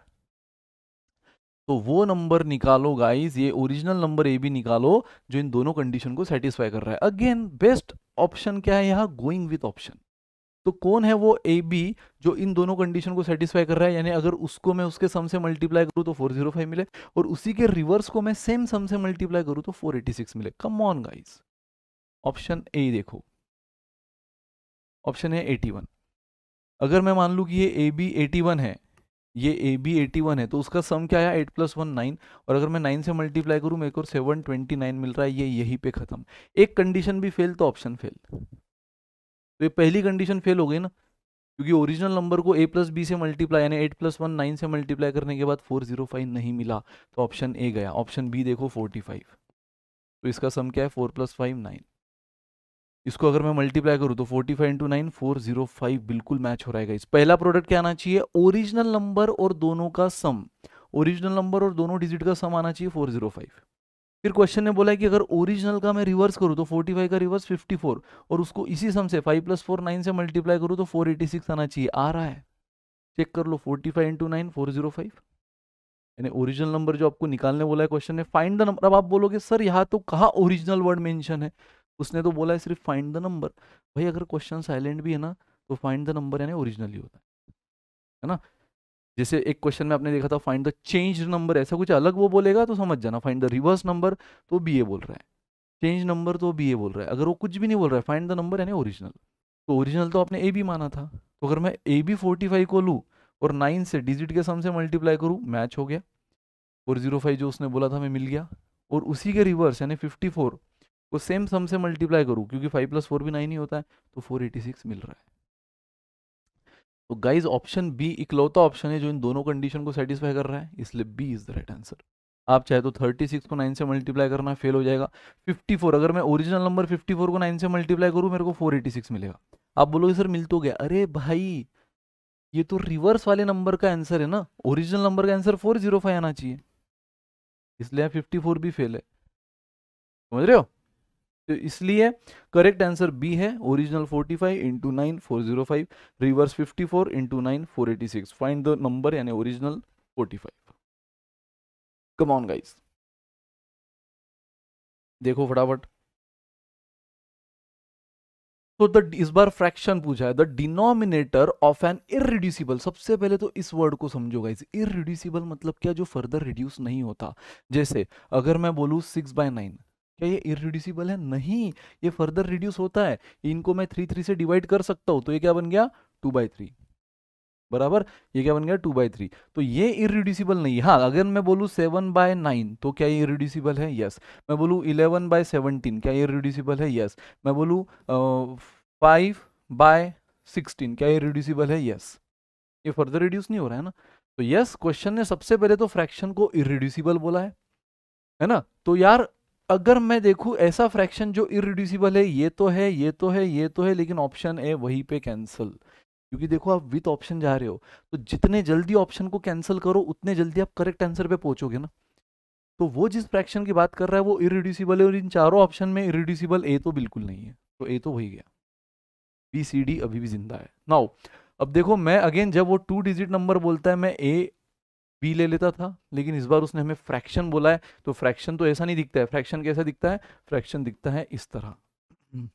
Speaker 1: तो वो नंबर निकालो गाइज ये ओरिजिनल नंबर ए बी निकालो जो इन दोनों कंडीशन को सेटिस्फाई कर रहा है अगेन बेस्ट ऑप्शन क्या है यहाँ गोइंग विथ ऑप्शन तो कौन है वो ए बी जो इन दोनों कंडीशन को सेटिस्फाई कर रहा है यानी अगर उसको मैं उसके सम से मल्टीप्लाई करूँ तो 405 मिले और उसी के रिवर्स को मैं सेम सम से मल्टीप्लाई करूँ तो 486 मिले come on guys option A देखो ऑप्शन है 81 अगर मैं मान लू कि ये ए बी एटी है ये ए बी एटी वन है तो उसका सम क्या आया एट प्लस वन नाइन और अगर मैं नाइन से मल्टीप्लाई करूँ मेरे को सेवन ट्वेंटी नाइन मिल रहा है ये यहीं पे ख़त्म एक कंडीशन भी फेल तो ऑप्शन फेल तो ये पहली कंडीशन फेल हो गई ना क्योंकि ओरिजिनल नंबर को ए प्लस बी से मल्टीप्लाई यानी एट प्लस वन नाइन से मल्टीप्लाई करने के बाद फोर जीरो फाइव नहीं मिला तो ऑप्शन ए गया ऑप्शन बी देखो फोर्टी फाइव तो इसका सम क्या है फोर प्लस फाइव नाइन इसको अगर मैं मल्टीप्लाई करूँ तो forty five into nine four zero five बिल्कुल मैच हो रहेगा इस पहला प्रोडक्ट क्या आना चाहिए ओरिजिनल नंबर और दोनों का सम ओरिजिनल नंबर और दोनों डिजिट का सम आना चाहिए फोर जीरो फाइव फिर क्वेश्चन ने बोला है कि अगर ओरिजिनल का मैं रिवर्स करूँ तो 45 का रिवर्स 54 और उसको इसी सम से 5 प्लस फोर नाइन से मल्टीप्लाई करूँ तो 486 आना चाहिए आ रहा है चेक कर लो 45 five into nine four zero यानी ओरिजिनल नंबर जो आपको निकालने बोला है क्वेश्चन ने फाइंड द नंबर अब आप बोलोगे सर यहाँ तो कहा ओरिजिनल वर्ड मैंशन है उसने तो बोला है सिर्फ फाइंड द नंबर भाई अगर क्वेश्चन साइलेंट भी है ना तो फाइंड द नंबर यानी ओरिजिनल ही होता है है ना जैसे एक क्वेश्चन में आपने देखा था फाइंड द चेंज नंबर ऐसा कुछ अलग वो बोलेगा तो समझ जाना फाइंड द रिवर्स नंबर तो बी ए बोल रहा है चेंज नंबर तो बी ए बोल रहा है अगर वो कुछ भी नहीं बोल रहा है फाइंड द नंबर यानी ओरिजिनल तो ओरिजिनल तो आपने ए बी माना था तो अगर मैं ए बी फोर्टी फाइव को लूँ और नाइन से डिजिट के सम से मल्टीप्लाई करूँ मैच हो गया और जीरो फाइव जो उसने बोला था मैं मिल गया और उसी के रिवर्स यानी फिफ्टी फोर को सेम सम से मल्टीप्लाई करूँ क्योंकि फाइव प्लस फोर भी नाइन ही होता है तो फोर एटी सिक्स मिल रहा है तो गाइज ऑप्शन बी इकलौता ऑप्शन है जो इन दोनों कंडीशन को सेटिस्फाई कर रहा है इसलिए B is the right answer आप चाहे तो 36 को 9 से मल्टीप्लाई करना फेल हो जाएगा 54 अगर मैं ओरिजिनल नंबर 54 को 9 से मल्टीप्लाई करूं मेरे को 486 मिलेगा आप बोलोगे सर मिल तो गया अरे भाई ये तो रिवर्स वाले नंबर का आंसर है ना ओरिजिनल नंबर का आंसर 405 आना चाहिए इसलिए 54 भी फेल है समझ रहे हो तो इसलिए करेक्ट आंसर बी है original 45 five into nine four zero five reverse fifty four into nine four eighty six find the number यानी ओरिजिनल 45 फाइव कमाउन गाइस देखो फटाफट तो द इस बार फ्रैक्शन पूछा है the denominator of an irreducible सबसे पहले तो इस वर्ड को समझो गाइज इरिड्यूसिबल मतलब क्या जो फर्दर रिड्यूस नहीं होता जैसे अगर मैं बोलू सिक्स बाय नाइन क्या ये इरिड्यूसिबल है नहीं ये फर्दर रिड्यूस होता है इनको मैं थ्री थ्री से डिवाइड कर सकता हूं तो ये क्या बन गया टू बाई थ्री बराबर ये क्या बन गया टू बाई थ्री तो ये इरिड्यूसिबल नहीं हाँ अगर मैं बोलू सेवन बाय नाइन तो क्या ये इरिड्यूसिबल है यस मैं बोलू इलेवन बाय सेवनटीन क्या ये इरिड्यूसिबल है यस मैं बोलू फाइव बाय सिक्सटीन क्या ये रिड्यूसिबल है यस ये फर्दर रिड्यूस नहीं हो रहा है ना तो यस क्वेश्चन ने सबसे पहले तो फ्रैक्शन को इरिड्यूसिबल बोला है है ना तो यार अगर मैं देखू ऐसा फ्रैक्शन जो इरिड्यूसिबल है ये तो है ये तो है ये तो है लेकिन ऑप्शन ए वही पे कैंसिल क्योंकि देखो आप विथ ऑप्शन जा रहे हो तो जितने जल्दी ऑप्शन को कैंसिल करो उतने जल्दी आप करेक्ट आंसर पे पहुंचोगे ना तो वो जिस फ्रैक्शन की बात कर रहा है वो इरिड्यूसिबल है और इन चारों ऑप्शन में इरिड्यूसिबल ए तो बिल्कुल नहीं है तो ए तो वही गया बी सी डी अभी भी जिंदा है नाउ अब देखो मैं अगेन जब वो टू डिजिट नंबर बोलता है मैं ए बी ले लेता था लेकिन इस बार उसने हमें फ्रैक्शन बोला है तो फ्रैक्शन तो ऐसा नहीं दिखता है फ्रैक्शन कैसा दिखता है फ्रैक्शन दिखता है इस तरह हम्म।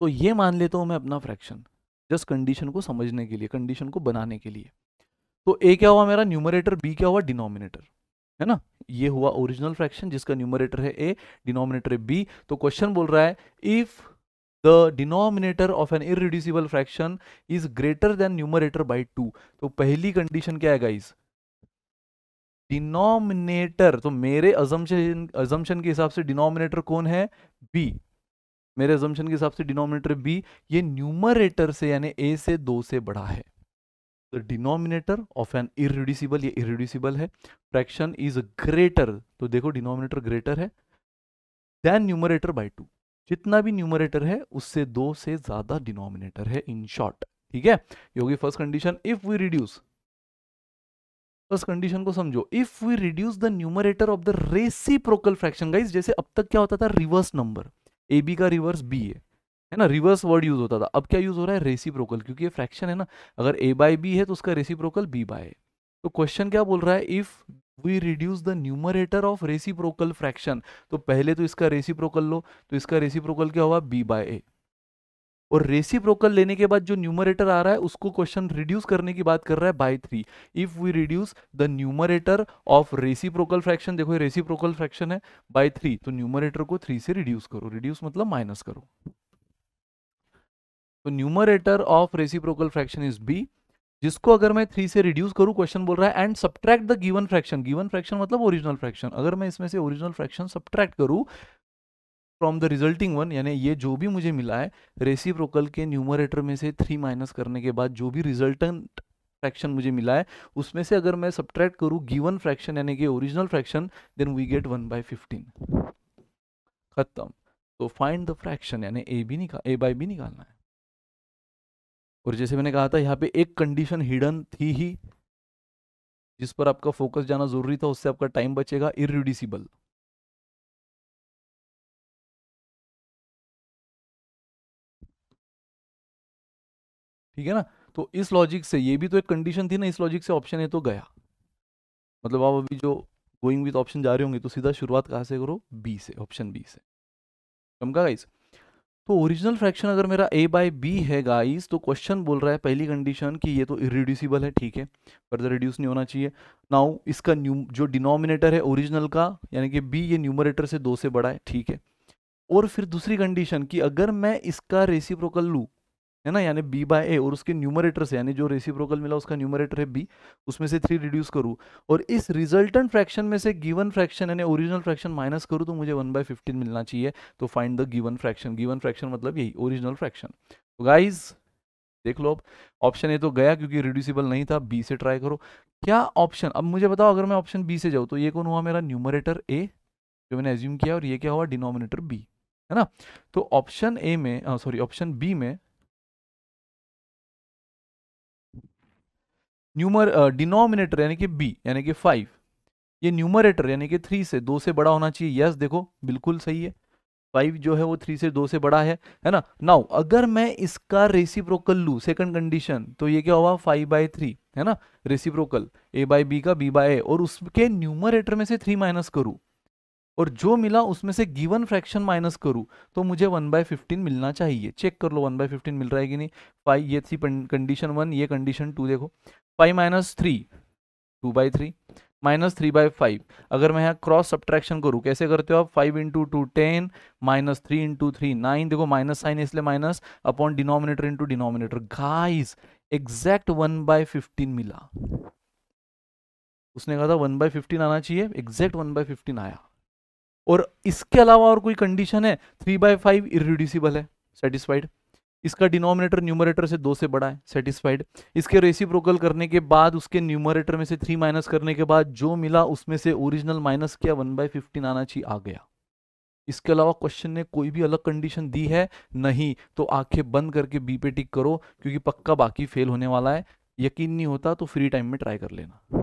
Speaker 1: तो ये मान लेता हूँ मैं अपना फ्रैक्शन जस्ट कंडीशन को समझने के लिए कंडीशन को बनाने के लिए तो ए क्या हुआ मेरा न्यूमरेटर बी क्या हुआ डिनोमिनेटर है ना ये हुआ ओरिजिनल फ्रैक्शन जिसका न्यूमरेटर है ए डिनोमिनेटर है बी तो क्वेश्चन बोल रहा है if the denominator of an irreducible fraction is greater than numerator by two तो पहली कंडीशन क्या है गाइस डिनोमिनेटर तो मेरे अजम्पन अजम्पन के हिसाब से डिनोमिनेटर कौन है बी मेरे अजम्पन के हिसाब से डिनोमिनेटर बी ये न्यूमरेटर से यानी ए से दो से बड़ा है the denominator of an irreducible ये इरिड्यूसिबल है फ्रैक्शन इज ग्रेटर तो देखो डिनोमिनेटर ग्रेटर है देन न्यूमरेटर बाई टू जितना भी न्यूमरेटर है उससे दो से ज्यादा डिनोमिनेटर है इन शॉर्ट ठीक है योगी first condition if we reduce first condition को समझो if we reduce the numerator of the reciprocal fraction guys जैसे अब तक क्या होता था रिवर्स नंबर ए बी का रिवर्स बी है है ना रिवर्स वर्ड यूज होता था अब क्या यूज हो रहा है रेसी प्रोकल क्योंकि ये फ्रैक्शन है ना अगर ए बाय बी है तो उसका रेसी प्रोकल बी बाय तो क्वेश्चन क्या बोल रहा है if we reduce the numerator of reciprocal fraction तो पहले तो इसका रेसिप्रोकल लो तो इसका रेसिप्रोकल क्या हुआ बी बाय ए और रेसिप्रोकल लेने के बाद जो न्यूमरेटर आ रहा है उसको क्वेश्चन रिड्यूस करने की बात कर रहा है by three if we reduce the numerator of reciprocal fraction देखो ये रेसिप्रोकल फ्रैक्शन है बाय थ्री तो न्यूमरेटर को थ्री से रिड्यूस करो रिड्यूस मतलब माइनस करो तो numerator of reciprocal fraction is B जिसको अगर मैं थ्री से रिड्यूस करूँ क्वेश्चन बोल रहा है and subtract the given fraction given fraction मतलब ओरिजिनल फ्रैक्शन अगर मैं इसमें से ओरिजिनल फ्रैक्शन सब्ट्रैक्ट करूं फ्रॉम द रिजल्टिंग वन यानी ये जो भी मुझे मिला है रेसी के न्यूमरेटर में से थ्री माइनस करने के बाद जो भी रिजल्टेंट फ्रैक्शन मुझे मिला है उसमें से अगर मैं सब्ट्रैक्ट करूँ गिवन फ्रैक्शन यानी कि original fraction then we get one by fifteen खत्म तो फाइंड द फ्रैक्शन यानी ए भी निकाल ए बाई भी निकालना है और जैसे मैंने कहा था यहाँ पे एक कंडीशन हिडन थी ही जिस पर आपका फोकस जाना जरूरी था उससे आपका टाइम बचेगा इरिड्यूसिबल ठीक है ना तो इस लॉजिक से ये भी तो एक कंडीशन थी ना इस लॉजिक से ऑप्शन है तो गया मतलब आप अभी जो गोइंग विथ ऑप्शन जा रहे होंगे तो सीधा शुरुआत कहाँ से करो बी से ऑप्शन बी से कम का गाइस तो ओरिजिनल फ्रैक्शन अगर मेरा ए बाई बी है गाइस तो क्वेश्चन बोल रहा है पहली कंडीशन कि ये तो इरिड्यूसिबल है ठीक है फर्दर रिड्यूस नहीं होना चाहिए नाउ इसका न्यू जो डिनोमिनेटर है ओरिजिनल का यानी कि बी ये न्यूमरेटर से दो से बड़ा है ठीक है और फिर दूसरी कंडीशन कि अगर मैं इसका रेसिप्रोकल लूँ है ना यानी बी बाय ए और उसके न्यूमरेटर से यानी जो रेसिप्रोकल मिला उसका न्यूमरेटर है बी उसमें से थ्री रिड्यूस करूँ और इस रिजल्टेंट फ्रैक्शन में से गिवन फ्रैक्शन यानी ओरिजिनल फ्रैक्शन माइनस करूँ तो मुझे वन बाय फिफ्टीन मिलना चाहिए तो find the given fraction given fraction मतलब यही ओरिजिनल फ्रैक्शन तो गाइज देख लो अब ऑप्शन ए तो गया क्योंकि रिड्यूसिबल नहीं था बी से ट्राई करो क्या ऑप्शन अब मुझे बताओ अगर मैं ऑप्शन बी से जाऊँ तो ये कौन हुआ मेरा न्यूमरेटर ए जो मैंने एज्यूम किया और ये क्या हुआ डिनोमिनेटर बी है ना तो ऑप्शन ए में सॉरी ऑप्शन बी में न्यूमर डिनोमिनेटर यानी कि बी यानी कि फाइव ये न्यूमरेटर यानी कि थ्री से दो से बड़ा होना चाहिए यस देखो बिल्कुल सही है फाइव जो है वो थ्री से दो से बड़ा है है ना नाउ अगर मैं इसका रेसिप्रोकल लू सेकंड कंडीशन तो ये क्या हुआ फाइव बाय थ्री है ना रेसिप्रोकल ए बाय बी का बी बाय ए और उसके न्यूमरेटर में से थ्री माइनस करूँ और जो मिला उसमें से गिवन फ्रैक्शन माइनस करूँ तो मुझे वन बाय फिफ्टीन मिलना चाहिए चेक कर लो वन बाय फिफ्टीन मिल रहा है कि नहीं फाइव ये थी कंडीशन वन ये कंडीशन टू देखो five minus three two by three minus three by five अगर मैं यहाँ क्रॉस सब्ट्रैक्शन करूँ कैसे करते हो आप five into two ten minus three into three nine देखो माइनस साइन इसलिए minus upon denominator into denominator guys exact one by fifteen मिला उसने कहा था वन बाय फिफ्टीन आना चाहिए एग्जैक्ट वन बाय फिफ्टीन आया और इसके अलावा और कोई कंडीशन है थ्री बाय फाइव इरिड्यूसिबल है सेटिस्फाइड इसका डिनोमिनेटर न्यूमरेटर से दो से बड़ा है सेटिस्फाइड इसके रेसिप्रोकल करने के बाद उसके न्यूमरेटर में से थ्री माइनस करने के बाद जो मिला उसमें से ओरिजिनल माइनस किया वन बाई फिफ्टीन आना चाहिए आ गया इसके अलावा क्वेश्चन ने कोई भी अलग कंडीशन दी है नहीं तो आंखें बंद करके बी पे टिक करो क्योंकि पक्का बाकी फेल होने वाला है यकीन नहीं होता तो फ्री टाइम में ट्राई कर लेना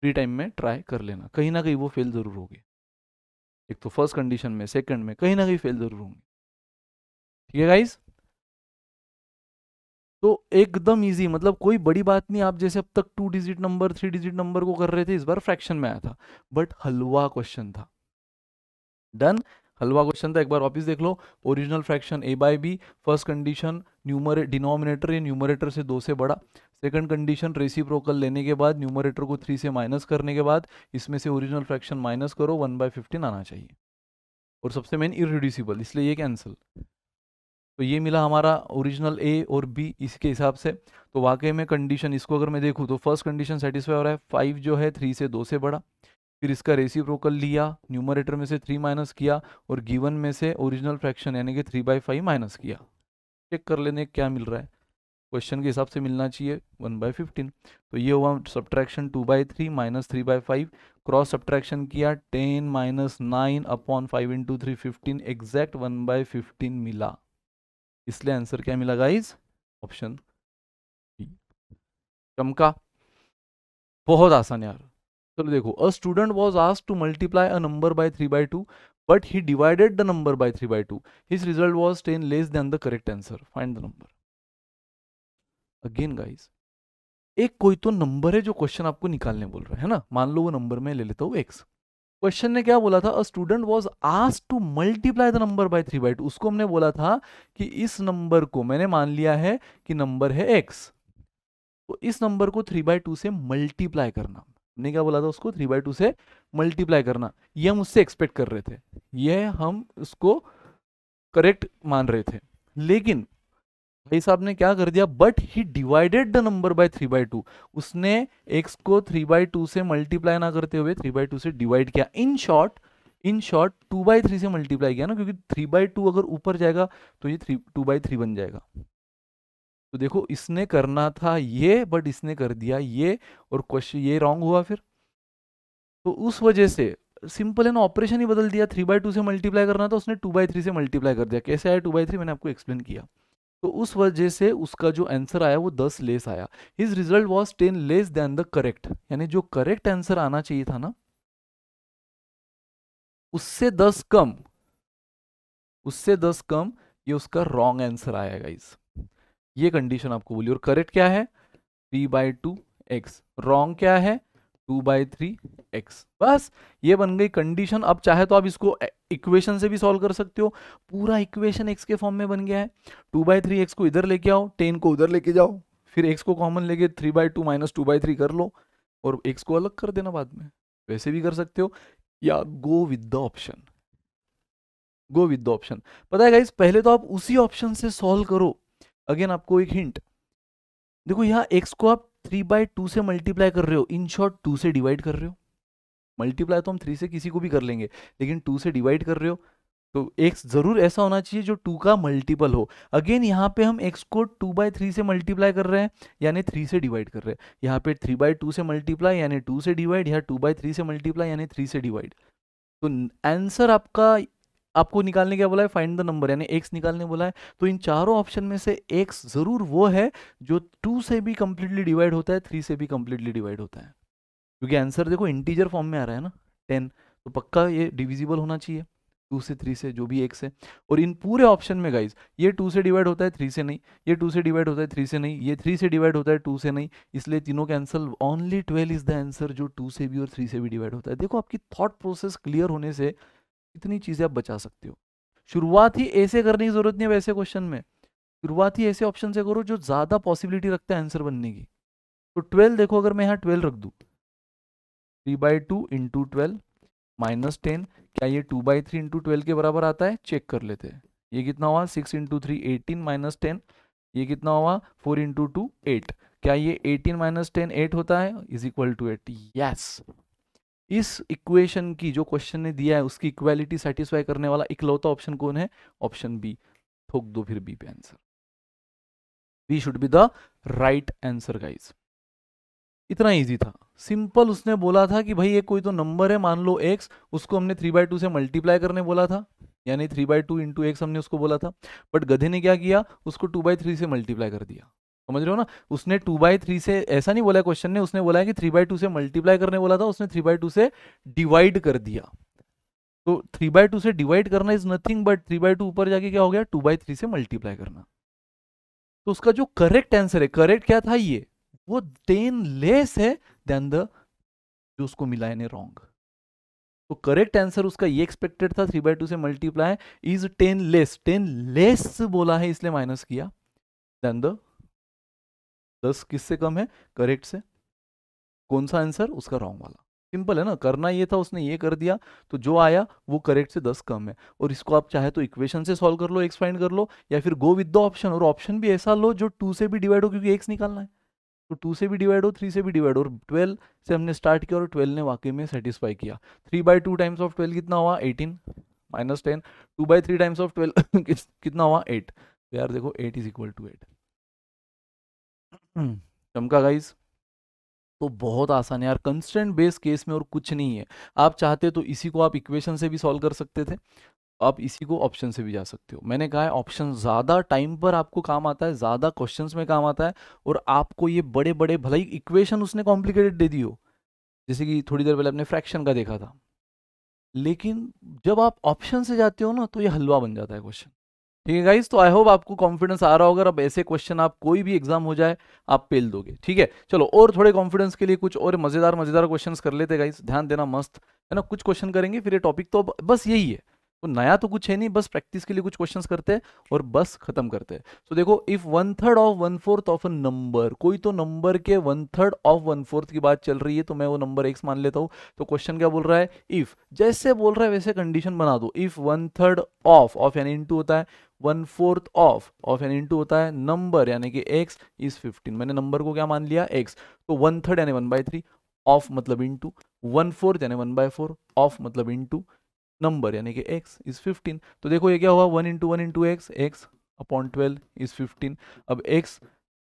Speaker 1: फ्री टाइम में ट्राई कर लेना कहीं ना कहीं वो फेल ज़रूर होगी एक तो फर्स्ट कंडीशन में सेकंड में कहीं ना कहीं फेल ज़रूर होंगे ठीक है गाइज तो एकदम इजी मतलब कोई बड़ी बात नहीं आप जैसे अब तक two digit number three digit number को कर रहे थे इस बार फ्रैक्शन में आया था बट हलवा क्वेश्चन था डन हलवा क्वेश्चन था एक बार वापस देख लो original fraction A by B first condition न्यूमर डिनोमिनेटर या न्यूमरेटर से दो से बड़ा सेकंड कंडीशन रेसिप्रोकल लेने के बाद न्यूमरेटर को थ्री से माइनस करने के बाद इसमें से ओरिजिनल फ्रैक्शन माइनस करो वन बाय फिफ्टीन आना चाहिए और सबसे मेन इ इसलिए ये कैंसिल तो ये मिला हमारा ओरिजिनल ए और बी इसके हिसाब से तो वाकई में कंडीशन इसको अगर मैं देखूँ तो फर्स्ट कंडीशन सेटिस्फाई हो रहा है फाइव जो है थ्री से दो से बड़ा फिर इसका रेसिप्रोकल लिया न्यूमरेटर में से थ्री माइनस किया और गिवन में से ओरिजिनल फ्रैक्शन यानी कि थ्री बाई फाइव माइनस किया चेक कर लेने क्या मिल रहा है क्वेश्चन के हिसाब से मिलना चाहिए वन बाई फिफ्टीन तो ये हुआ subtraction two by three minus three by five cross subtraction किया ten minus nine upon five into three fifteen exact one by fifteen मिला इसलिए आंसर क्या मिला गाइज ऑप्शन बी चमका बहुत आसान यार चलो देखो a student was asked to multiply a number by three by two but he divided the number by three by two his result was ten less than the correct answer find the number again guys एक कोई तो number है जो question आपको निकालने बोल रहा है ना मान लो वो नंबर में ले लेता हूँ एक्स क्वेश्चन ने क्या बोला था a student was asked to multiply the number by three by two उसको हमने बोला था कि इस नंबर को मैंने मान लिया है कि नंबर है एक्स तो इस नंबर को थ्री बाई टू से मल्टीप्लाई करना ने क्या बोला था उसको थ्री बाई टू से मल्टीप्लाई करना ये हम उससे एक्सपेक्ट कर रहे थे ये हम उसको करेक्ट मान रहे थे लेकिन भाई साहब ने क्या कर दिया but he divided the number by three by two उसने एक्स को थ्री बाय टू से मल्टीप्लाई ना करते हुए थ्री बाय टू से डिवाइड किया in short in short two by three से मल्टीप्लाई किया ना क्योंकि थ्री बाय टू अगर ऊपर जाएगा तो ये थ्री टू बाई थ्री बन जाएगा तो देखो इसने करना था ये बट इसने कर दिया ये और क्वेश्चन ये रॉन्ग हुआ फिर तो उस वजह से सिंपल है ना ऑपरेशन ही बदल दिया थ्री बाय टू से मल्टीप्लाई करना था उसने टू बाई थ्री से मल्टीप्लाई कर दिया कैसे आया टू बाई थ्री मैंने आपको एक्सप्लेन किया तो उस वजह से उसका जो आंसर आया वो दस लेस आया his result was ten less than the correct यानी जो करेक्ट आंसर आना चाहिए था ना उससे दस कम उससे दस कम ये उसका रॉन्ग आंसर आया गाइस ये कंडीशन आपको बोली और करेक्ट क्या है three by two x wrong क्या है टू बाई थ्री एक्स बस ये बन गई कंडीशन अब चाहे तो आप इसको इक्वेशन से भी सॉल्व कर सकते हो पूरा इक्वेशन एक्स के फॉर्म में बन गया है टू बाई थ्री एक्स को इधर लेके आओ टेन को उधर लेके जाओ फिर एक्स को कॉमन लेके three by two minus two by three कर लो और एक्स को अलग कर देना बाद में वैसे भी कर सकते हो या go with the option go with the option पता है गाइज पहले तो आप उसी ऑप्शन से सॉल्व करो अगेन आपको एक हिंट देखो यहाँ एक्स को आप थ्री बाय टू से मल्टीप्लाई कर रहे हो इन शॉर्ट टू से डिवाइड कर रहे हो मल्टीप्लाई तो हम थ्री से किसी को भी कर लेंगे लेकिन टू से डिवाइड कर रहे हो तो एक्स ज़रूर ऐसा होना चाहिए जो टू का मल्टीपल हो अगेन यहाँ पे हम एक्स को टू बाई थ्री से मल्टीप्लाई कर रहे हैं यानी थ्री से डिवाइड कर रहे हैं यहाँ पे थ्री बाई टू से मल्टीप्लाई यानी टू से डिवाइड या टू बाई थ्री से मल्टीप्लाई यानी थ्री से डिवाइड तो आंसर आपका आपको निकालने क्या बोला है फाइंड द नंबर यानी एक्स निकालने बोला है तो इन चारों ऑप्शन में से एक्स ज़रूर वो है जो टू से भी कंप्लीटली डिवाइड होता है थ्री से भी कंप्लीटली डिवाइड होता है क्योंकि आंसर देखो इंटीजर फॉर्म में आ रहा है ना टेन तो पक्का ये डिविजिबल होना चाहिए टू से थ्री से जो भी एक से और इन पूरे ऑप्शन में गाइज ये टू से डिवाइड होता है थ्री से नहीं ये टू से डिवाइड होता है थ्री से नहीं ये थ्री से डिवाइड होता है टू से नहीं इसलिए तीनों answer only twelve is the answer जो टू से भी और थ्री से भी डिवाइड होता है देखो आपकी थॉट प्रोसेस क्लियर होने से इतनी चीज़ें आप बचा सकते हो शुरुआत ही ऐसे करने की ज़रूरत नहीं है वैसे क्वेश्चन में शुरुआत ही ऐसे ऑप्शन से करो जो ज़्यादा पॉसिबिलिटी रखते हैं आंसर बनने की तो ट्वेल्व देखो अगर मैं यहाँ ट्वेल्व रख दू three by two into twelve minus ten क्या ये two by three into twelve के बराबर आता है चेक कर लेते हैं ये कितना हुआ six into three eighteen minus ten ये कितना हुआ फोर इंटू टू एट क्या ये एटीन माइनस टेन एट होता है is equal to eight yes इस इक्वेशन की जो क्वेश्चन ने दिया है उसकी इक्वालिटी सेटिस्फाई करने वाला इकलौता ऑप्शन कौन है ऑप्शन बी ठोक दो फिर बी पे answer B should be the right answer guys इतना इजी था सिंपल उसने बोला था कि भाई ये कोई तो नंबर है मान लो एक्स उसको हमने थ्री बाय टू से मल्टीप्लाई करने बोला था यानी three by two into x हमने उसको बोला था बट गधे ने क्या किया उसको टू बाय थ्री से मल्टीप्लाई कर दिया समझ रहे हो ना उसने टू बाई थ्री से ऐसा नहीं बोला क्वेश्चन ने उसने बोला है कि थ्री बाई टू से मल्टीप्लाई करने बोला था उसने थ्री बाई टू से डिवाइड कर दिया तो थ्री बाई टू से डिवाइड करना is nothing but three by two ऊपर जाके क्या हो गया टू बाई थ्री से मल्टीप्लाई करना तो उसका जो करेक्ट आंसर है करेक्ट क्या था ये वो टेन लेस है देन द जो उसको मिला है रॉन्ग तो करेक्ट आंसर उसका ये एक्सपेक्टेड था थ्री बाई टू से multiply is ten less ten less बोला है इसलिए माइनस किया देन द दस किससे कम है करेक्ट से कौन सा आंसर उसका रॉन्ग वाला सिंपल है ना करना ये था उसने ये कर दिया तो जो आया वो करेक्ट से दस कम है और इसको आप चाहे तो इक्वेशन से सॉल्व कर लो एक्स फाइंड कर लो या फिर गो विद द ऑप्शन और ऑप्शन भी ऐसा लो जो टू से भी डिवाइड हो क्योंकि एक्स निकालना है तो टू से भी डिवाइड हो थ्री से भी डिवाइड हो और ट्वेल्व से हमने स्टार्ट किया और ट्वेल्व ने वाकई में सेटिस्फाई किया three by two times of twelve कितना हुआ eighteen minus ten two by three times of twelve कितना हुआ एट तो यार देखो eight is equal to eight hmm. चमका गाइज तो बहुत आसान है यार कंस्टेंट बेस केस में और कुछ नहीं है आप चाहते तो इसी को आप इक्वेशन से भी सॉल्व कर सकते थे आप इसी को ऑप्शन से भी जा सकते हो मैंने कहा है ऑप्शन ज़्यादा टाइम पर आपको काम आता है ज़्यादा क्वेश्चंस में काम आता है और आपको ये बड़े बड़े भले ही इक्वेशन उसने कॉम्प्लिकेटेड दे दी हो जैसे कि थोड़ी देर पहले आपने फ्रैक्शन का देखा था लेकिन जब आप ऑप्शन से जाते हो ना तो ये हलवा बन जाता है क्वेश्चन ठीक है गाइज तो आई होप आपको कॉन्फिडेंस आ रहा होगा अब ऐसे क्वेश्चन आप कोई भी एग्जाम हो जाए आप पेल दोगे ठीक है चलो और थोड़े कॉन्फिडेंस के लिए कुछ और मजेदार मजेदार क्वेश्चन कर लेते गाइज ध्यान देना मस्त है ना कुछ क्वेश्चन करेंगे फिर ये टॉपिक तो बस यही है तो नया तो कुछ है नहीं बस प्रैक्टिस के लिए कुछ क्वेश्चन करते हैं और बस खत्म करते हैं तो so, देखो if one third of one fourth of a number कोई तो नंबर के one third of one fourth की बात चल रही है तो मैं वो नंबर एक्स मान लेता हूँ तो क्वेश्चन क्या बोल रहा है इफ जैसे बोल रहा है वैसे कंडीशन बना दो if one third of of यानी इंटू होता है वन फोर्थ ऑफ ऑफ यानी इंटू होता है नंबर यानी कि x इज 15 मैंने नंबर को क्या मान लिया x तो वन थर्ड यानी वन बाई थ्री ऑफ मतलब इंटू वन फोर्थ यानी वन बाय फोर ऑफ मतलब इंटू नंबर यानी कि x इज 15 तो देखो ये क्या हुआ one into one into x x upon twelve is fifteen अब एक्स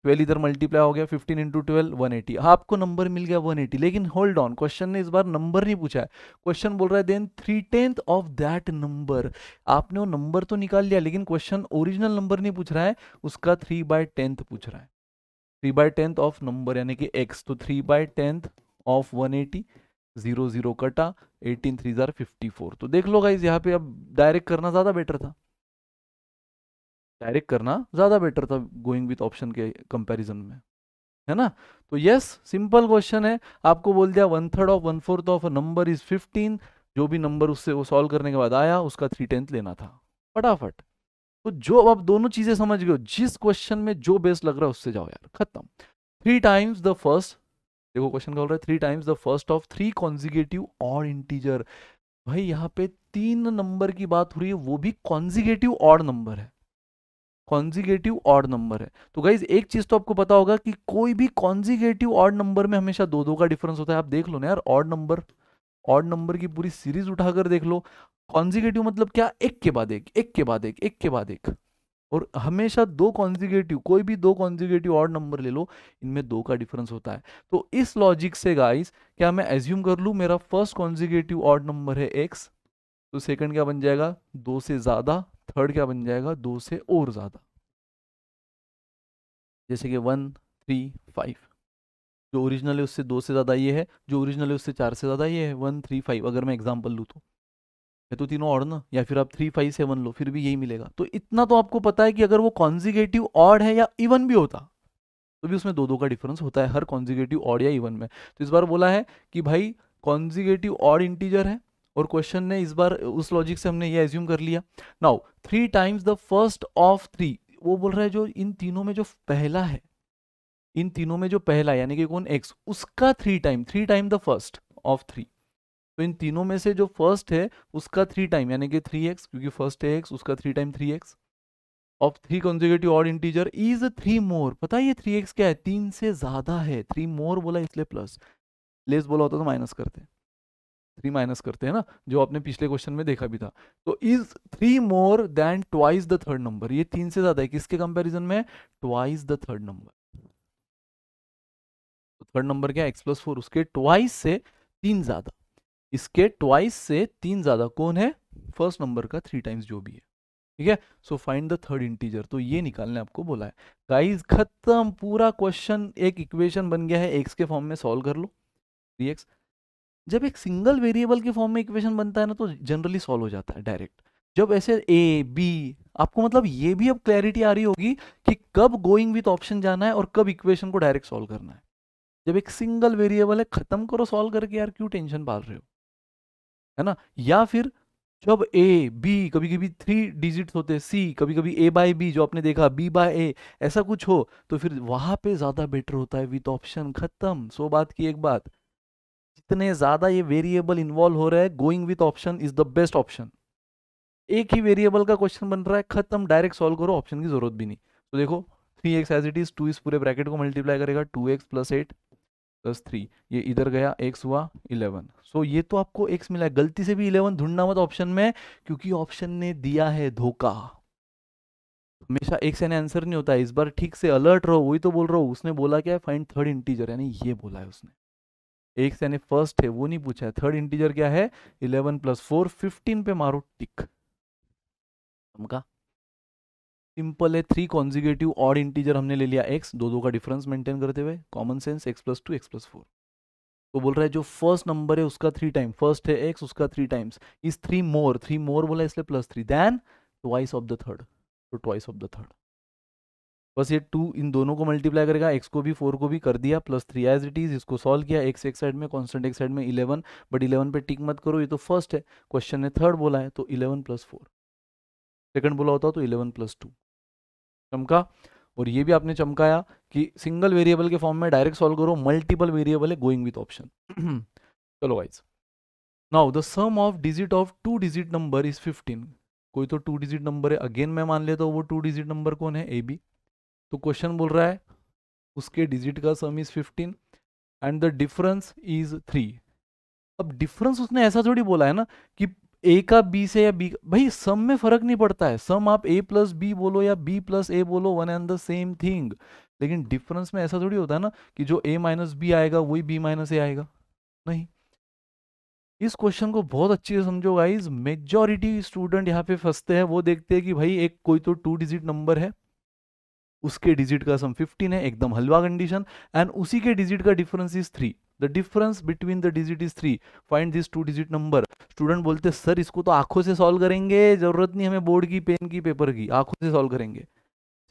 Speaker 1: ट्वेल्व इधर मल्टीप्लाई हो गया fifteen into twelve one eighty आपको नंबर मिल गया वन एटी लेकिन होल्ड ऑन क्वेश्चन ने इस बार नंबर नहीं पूछा है क्वेश्चन बोल रहा है then three tenth of that number आपने वो नंबर तो निकाल लिया लेकिन क्वेश्चन ओरिजिनल नंबर नहीं पूछ रहा है उसका थ्री बाय टेंथ पूछ रहा है three by tenth of number यानी कि एक्स तो three by tenth of one eighty zero zero कटा एटीन थ्री जार फिफ्टी फोर तो देख लो गाइज यहाँ पे अब डायरेक्ट करना ज़्यादा बेटर था डायरेक्ट करना ज़्यादा बेटर था गोइंग विथ ऑप्शन के कंपैरिजन में है ना तो यस सिंपल क्वेश्चन है आपको बोल दिया one third of one fourth of number is fifteen जो भी नंबर उससे वो सॉल्व करने के बाद आया उसका थ्री टेंथ लेना था फटाफट तो जो आप दोनों चीजें समझ गए जिस क्वेश्चन में जो बेस लग रहा है उससे जाओ यार खत्म थ्री टाइम्स द फर्स्ट देखो क्वेश्चन क्या बोल रहा है three times the first of three consecutive और इंटीजर भाई यहाँ पे तीन नंबर की बात हो रही है वो भी कॉन्जिगेटिव और नंबर है कॉन्जिगेटिव ऑड नंबर है तो गाइज एक चीज तो आपको पता होगा कि कोई भी कॉन्जिगेटिव ऑड नंबर में हमेशा दो दो का डिफरेंस होता है आप देख लो ना यार ऑड नंबर ऑड नंबर की पूरी सीरीज उठाकर देख लो कॉन्जिगेटिव मतलब क्या एक के बाद एक एक के बाद एक एक के बाद एक और हमेशा दो कॉन्जिगेटिव कोई भी दो कॉन्जिगेटिव ऑड नंबर ले लो इनमें दो का डिफरेंस होता है तो इस लॉजिक से गाइज क्या मैं एज्यूम कर लू मेरा फर्स्ट कॉन्जिगेटिव ऑड नंबर है एक्स तो सेकंड क्या बन जाएगा दो से ज़्यादा थर्ड क्या बन जाएगा दो से और ज़्यादा जैसे कि वन थ्री फाइव जो ओरिजिनल है उससे दो से ज़्यादा ये है जो ओरिजिनल है उससे चार से ज़्यादा ये है वन थ्री फाइव अगर मैं एग्जाम्पल लूँ तो ये तो तीनों और ना या फिर आप थ्री फाइव सेवन लो फिर भी यही मिलेगा तो इतना तो आपको पता है कि अगर वो कॉन्जिगेटिव ऑड है या इवन भी होता तो भी उसमें दो दो का डिफरेंस होता है हर कॉन्जिगेटिव ऑड या इवन में तो इस बार बोला है कि भाई कॉन्जिगेटिव ऑड इंटीजर है और क्वेश्चन ने इस बार उस लॉजिक से हमने ये एज्यूम कर लिया now three times the first of three वो बोल रहा है जो इन तीनों में जो पहला है इन तीनों में जो पहला यानी कि कौन एक्स उसका three time three time the first of three तो इन तीनों में से जो फर्स्ट है उसका थ्री टाइम यानी कि थ्री एक्स क्योंकि फर्स्ट है एक्स उसका three time three x of three consecutive odd integer is three more पता है ये थ्री एक्स क्या है तीन से ज्यादा है थ्री मोर बोला इसलिए प्लस लेस बोला होता तो माइनस करते हैं थ्री माइनस करते हैं ना जो आपने पिछले क्वेश्चन में देखा भी था तो is three more than twice the third number ये तीन से ज्यादा है किसके कंपेरिजन में ट्वाइस द थर्ड नंबर तो थर्ड नंबर क्या एक्स प्लस फोर उसके ट्वाइस से तीन ज्यादा इसके ट्वाइस से तीन ज्यादा कौन है फर्स्ट नंबर का थ्री टाइम्स जो भी है ठीक है so find the third integer तो ये निकालने आपको बोला है गाइस खत्म पूरा क्वेश्चन एक इक्वेशन बन गया है एक्स के फॉर्म में सॉल्व कर लो थ्री एक्स जब एक सिंगल वेरिएबल के फॉर्म में इक्वेशन बनता है ना तो जनरली सॉल्व हो जाता है डायरेक्ट जब ऐसे ए बी आपको मतलब ये भी अब क्लैरिटी आ रही होगी कि कब गोइंग विथ ऑप्शन जाना है और कब इक्वेशन को डायरेक्ट सॉल्व करना है जब एक सिंगल वेरिएबल है खत्म करो सॉल्व करके यार क्यों टेंशन पाल रहे हो है ना या फिर जब ए बी कभी कभी थ्री डिजिट होते हैं सी कभी कभी ए बाय बी जो आपने देखा बी बाय ए ऐसा कुछ हो तो फिर वहां पे ज्यादा बेटर होता है विथ ऑप्शन खत्म सो बात की एक बात जितने ज़्यादा ये वेरिएबल इन्वॉल्व हो रहे हैं going with option is the best option एक ही वेरिएबल का क्वेश्चन बन रहा है खत्म डायरेक्ट सॉल्व करो ऑप्शन की जरूरत भी नहीं तो देखो three x as it is two इस पूरे ब्रैकेट को मल्टीप्लाई करेगा two x plus eight plus three ये इधर गया एक्स हुआ इलेवन सो so, ये तो आपको एक्स मिला गलती से भी इलेवन ढूंढना मत ऑप्शन में क्योंकि ऑप्शन ने दिया है धोखा हमेशा एक से आंसर नहीं होता है इस बार ठीक से अलर्ट रहो वही तो बोल रहा हूँ उसने बोला क्या है फाइंड थर्ड इंटीजर यानी ये बोला है उसने एक से यानी फर्स्ट है वो नहीं पूछा है थर्ड इंटीजर क्या है इलेवन प्लस फोर फिफ्टीन पे मारो टिक हमका सिंपल है थ्री कॉन्जिगेटिव ऑड इंटीजर हमने ले लिया एक्स दो दो का डिफरेंस मेंटेन करते हुए common sense x plus two x plus four तो बोल रहा है जो फर्स्ट नंबर है उसका थ्री टाइम फर्स्ट है एक्स उसका three times is three more three more बोला इसलिए plus three than twice of the third तो ट्वाइस ऑफ द थर्ड बस ये टू इन दोनों को मल्टीप्लाई करेगा एक्स को भी फोर को भी कर दिया plus three as it is इसको सॉल्व किया एक्स एक साइड में कॉन्स्टेंट एक साइड में इलेवन बट इलेवन पे टिक मत करो ये तो फर्स्ट है क्वेश्चन ने थर्ड बोला है तो इलेवन प्लस फोर सेकेंड बोला होता तो इलेवन प्लस टू चमका और ये भी आपने चमकाया कि सिंगल वेरिएबल के फॉर्म में डायरेक्ट सॉल्व करो मल्टीपल वेरिएबल है गोइंग विथ ऑप्शन चलो wise now the sum of digit of two digit number is fifteen कोई तो टू डिजिट नंबर है अगेन मैं मान लेता तो हूँ वो टू डिजिट नंबर कौन है ए बी तो क्वेश्चन बोल रहा है उसके डिजिट का sum is fifteen and the difference is three अब डिफरेंस उसने ऐसा थोड़ी बोला है ना कि ए का बी से या बी भाई सम में फर्क नहीं पड़ता है सम आप ए प्लस बी बोलो या बी प्लस ए बोलो one and the same thing लेकिन डिफरेंस में ऐसा थोड़ी होता है ना कि जो ए माइनस बी आएगा वही बी माइनस ए आएगा नहीं इस क्वेश्चन को बहुत अच्छे से समझो गाइज मेजोरिटी स्टूडेंट यहाँ पे फंसते हैं वो देखते हैं कि भाई एक कोई तो टू डिजिट नंबर है उसके डिजिट का सम 15 है एकदम हलवा कंडीशन एंड उसी के डिजिट का difference is three the difference between the digit is three find this two digit number student बोलते सर इसको तो आंखों से सॉल्व करेंगे जरूरत नहीं हमें बोर्ड की पेन की पेपर की आंखों से सॉल्व करेंगे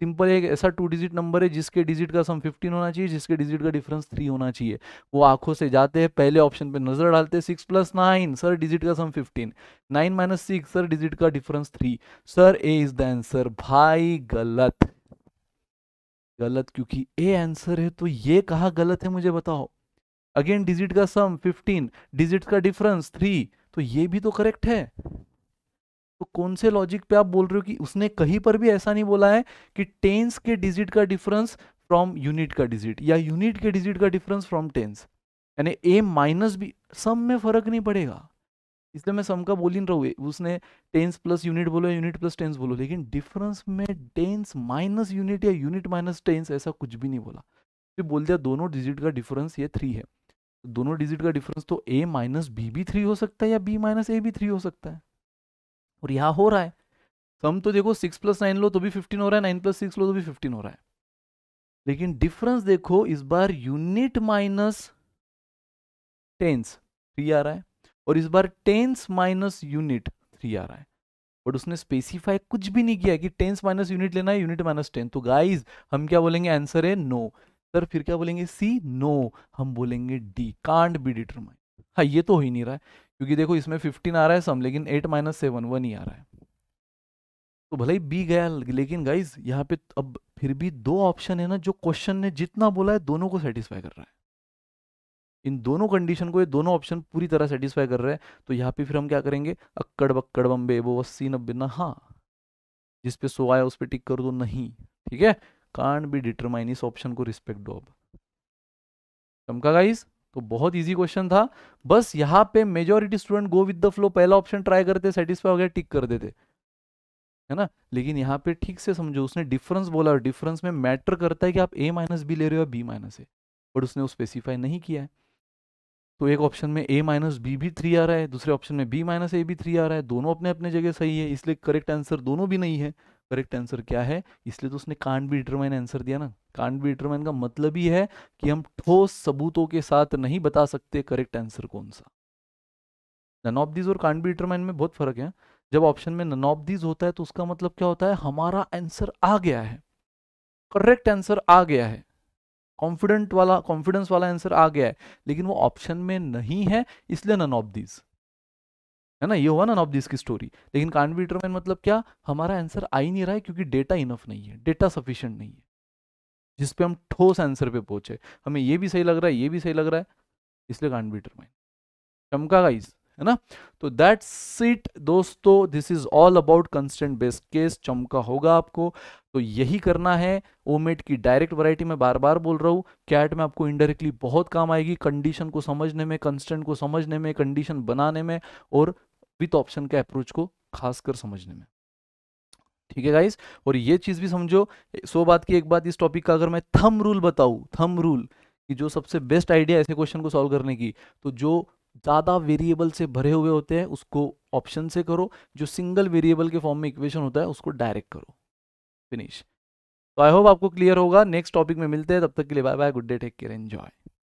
Speaker 1: सिंपल एक ऐसा टू डिजिट नंबर है जिसके डिजिट का सम 15 होना चाहिए जिसके डिजिट का डिफरेंस 3 होना चाहिए वो आंखों से जाते हैं पहले ऑप्शन पे नजर डालते हैं six plus nine sir digit का sum 15 nine minus six sir digit का difference 3 sir A is the answer भाई गलत गलत क्योंकि ए आंसर है तो ये कहा गलत है मुझे बताओ अगेन डिजिट का सम 15 डिजिट का डिफरेंस 3 तो ये भी तो करेक्ट है तो कौन से लॉजिक पे आप बोल रहे हो कि उसने कहीं पर भी ऐसा नहीं बोला है कि टेंस के डिजिट का डिफरेंस फ्रॉम यूनिट का डिजिट या यूनिट के डिजिट का डिफरेंस फ्रॉम टेंस यानी ए माइनस भी सम में फर्क नहीं पड़ेगा इसलिए मैं सम का बोल ही रहा हूँ उसने टेंस प्लस यूनिट बोलो या यूनिट प्लस टेंस बोलो लेकिन डिफरेंस में टेंस माइनस यूनिट या यूनिट माइनस टेंस ऐसा कुछ भी नहीं बोला तो बोल दिया दोनों डिजिट का डिफरेंस ये थ्री है दोनों डिजिट का डिफरेंस तो ए माइनस बी भी थ्री हो सकता है या बी माइनस ए भी थ्री हो सकता है और यहाँ हो रहा है सम तो देखो सिक्स प्लस नाइन लो तो भी फिफ्टीन हो रहा है नाइन प्लस सिक्स लो तो भी फिफ्टीन हो रहा है लेकिन डिफरेंस देखो इस बार यूनिट माइनस टेंस थ्री आ रहा है और इस बार टेंस माइनस यूनिट थ्री आ रहा है बट उसने स्पेसिफाई कुछ भी नहीं किया कि टेंस माइनस यूनिट लेना है यूनिट माइनस टेन तो गाइज हम क्या बोलेंगे आंसर है नो सर फिर क्या बोलेंगे सी नो हम बोलेंगे डी कांड बी डिटरमाइन हाँ ये तो हो ही नहीं रहा है क्योंकि देखो इसमें फिफ्टीन आ रहा है सम लेकिन एट माइनस सेवन वन ही आ रहा है तो भले ही बी गया लेकिन गाइज यहाँ पे अब फिर भी दो ऑप्शन है ना जो क्वेश्चन ने जितना बोला है दोनों को सेटिस्फाई कर रहा है इन दोनों कंडीशन को ये दोनों ऑप्शन पूरी तरह सेटिस्फाई कर रहे हैं तो यहाँ पे फिर हम क्या करेंगे अक्कड़ बक्कड़ बम्बे वो अस्सी नब्बे ना हाँ जिसपे सो आया उस पर टिक कर दो नहीं ठीक है कांड बी डिटरमाइन इस ऑप्शन को रिस्पेक्ट दो अब चमका गाइस तो बहुत इजी क्वेश्चन था बस यहाँ पे majority student go with the flow पहला ऑप्शन ट्राई करते सेटिस्फाई हो गया टिक कर देते है ना लेकिन यहाँ पे ठीक से समझो उसने डिफरेंस बोला और डिफरेंस में मैटर करता है कि आप ए माइनस बी ले रहे हो या बी माइनस ए बट उसने वो स्पेसिफाई नहीं किया है तो एक ऑप्शन में ए माइनस बी भी थ्री आ रहा है दूसरे ऑप्शन में बी माइनस ए भी थ्री आ रहा है दोनों अपने अपने जगह सही है इसलिए करेक्ट आंसर दोनों भी नहीं है करेक्ट आंसर क्या है इसलिए तो उसने कांड बी डिटरमाइन आंसर दिया ना कांड बी डिटरमाइन का मतलब ही है कि हम ठोस सबूतों के साथ नहीं बता सकते करेक्ट आंसर कौन सा नन ऑफ दीज और कांड बी डिटरमाइन में बहुत फर्क है जब ऑप्शन में नन ऑफ दीज होता है तो उसका मतलब क्या होता है हमारा आंसर आ गया है करेक्ट आंसर आ गया है कॉन्फिडेंट वाला कॉन्फिडेंस वाला आंसर आ गया है लेकिन वो ऑप्शन में नहीं है इसलिए नन ऑफ दिस है ना ये हुआ नन ऑफ दिस की स्टोरी लेकिन कांट बी मतलब क्या हमारा आंसर आ ही नहीं रहा है क्योंकि डेटा इनफ नहीं है डेटा सफिशियंट नहीं है जिस पे हम ठोस आंसर पे पहुंचे हमें ये भी सही लग रहा है ये भी सही लग रहा है इसलिए कांट बी डिटरमाइन चमका गाइस है ना तो दैट्स इट दोस्तों this is all about constant best case चमका होगा आपको तो यही करना है ओमेट की डायरेक्ट वैरायटी में बार बार बोल रहा हूँ कैट में आपको इनडायरेक्टली बहुत काम आएगी कंडीशन को समझने में कंस्टेंट को समझने में कंडीशन बनाने में और विथ ऑप्शन के अप्रोच को खासकर समझने में ठीक है गाइस और ये चीज़ भी समझो सो बात की एक बात इस टॉपिक का अगर मैं थम रूल बताऊं थम रूल कि जो सबसे बेस्ट आइडिया ऐसे क्वेश्चन को सॉल्व करने की तो जो ज़्यादा वेरिएबल से भरे हुए होते हैं उसको ऑप्शन से करो जो सिंगल वेरिएबल के फॉर्म में इक्वेशन होता है उसको डायरेक्ट करो फिनिश तो आई होप आपको क्लियर होगा नेक्स्ट टॉपिक में मिलते हैं तब तक के लिए bye bye good day take care enjoy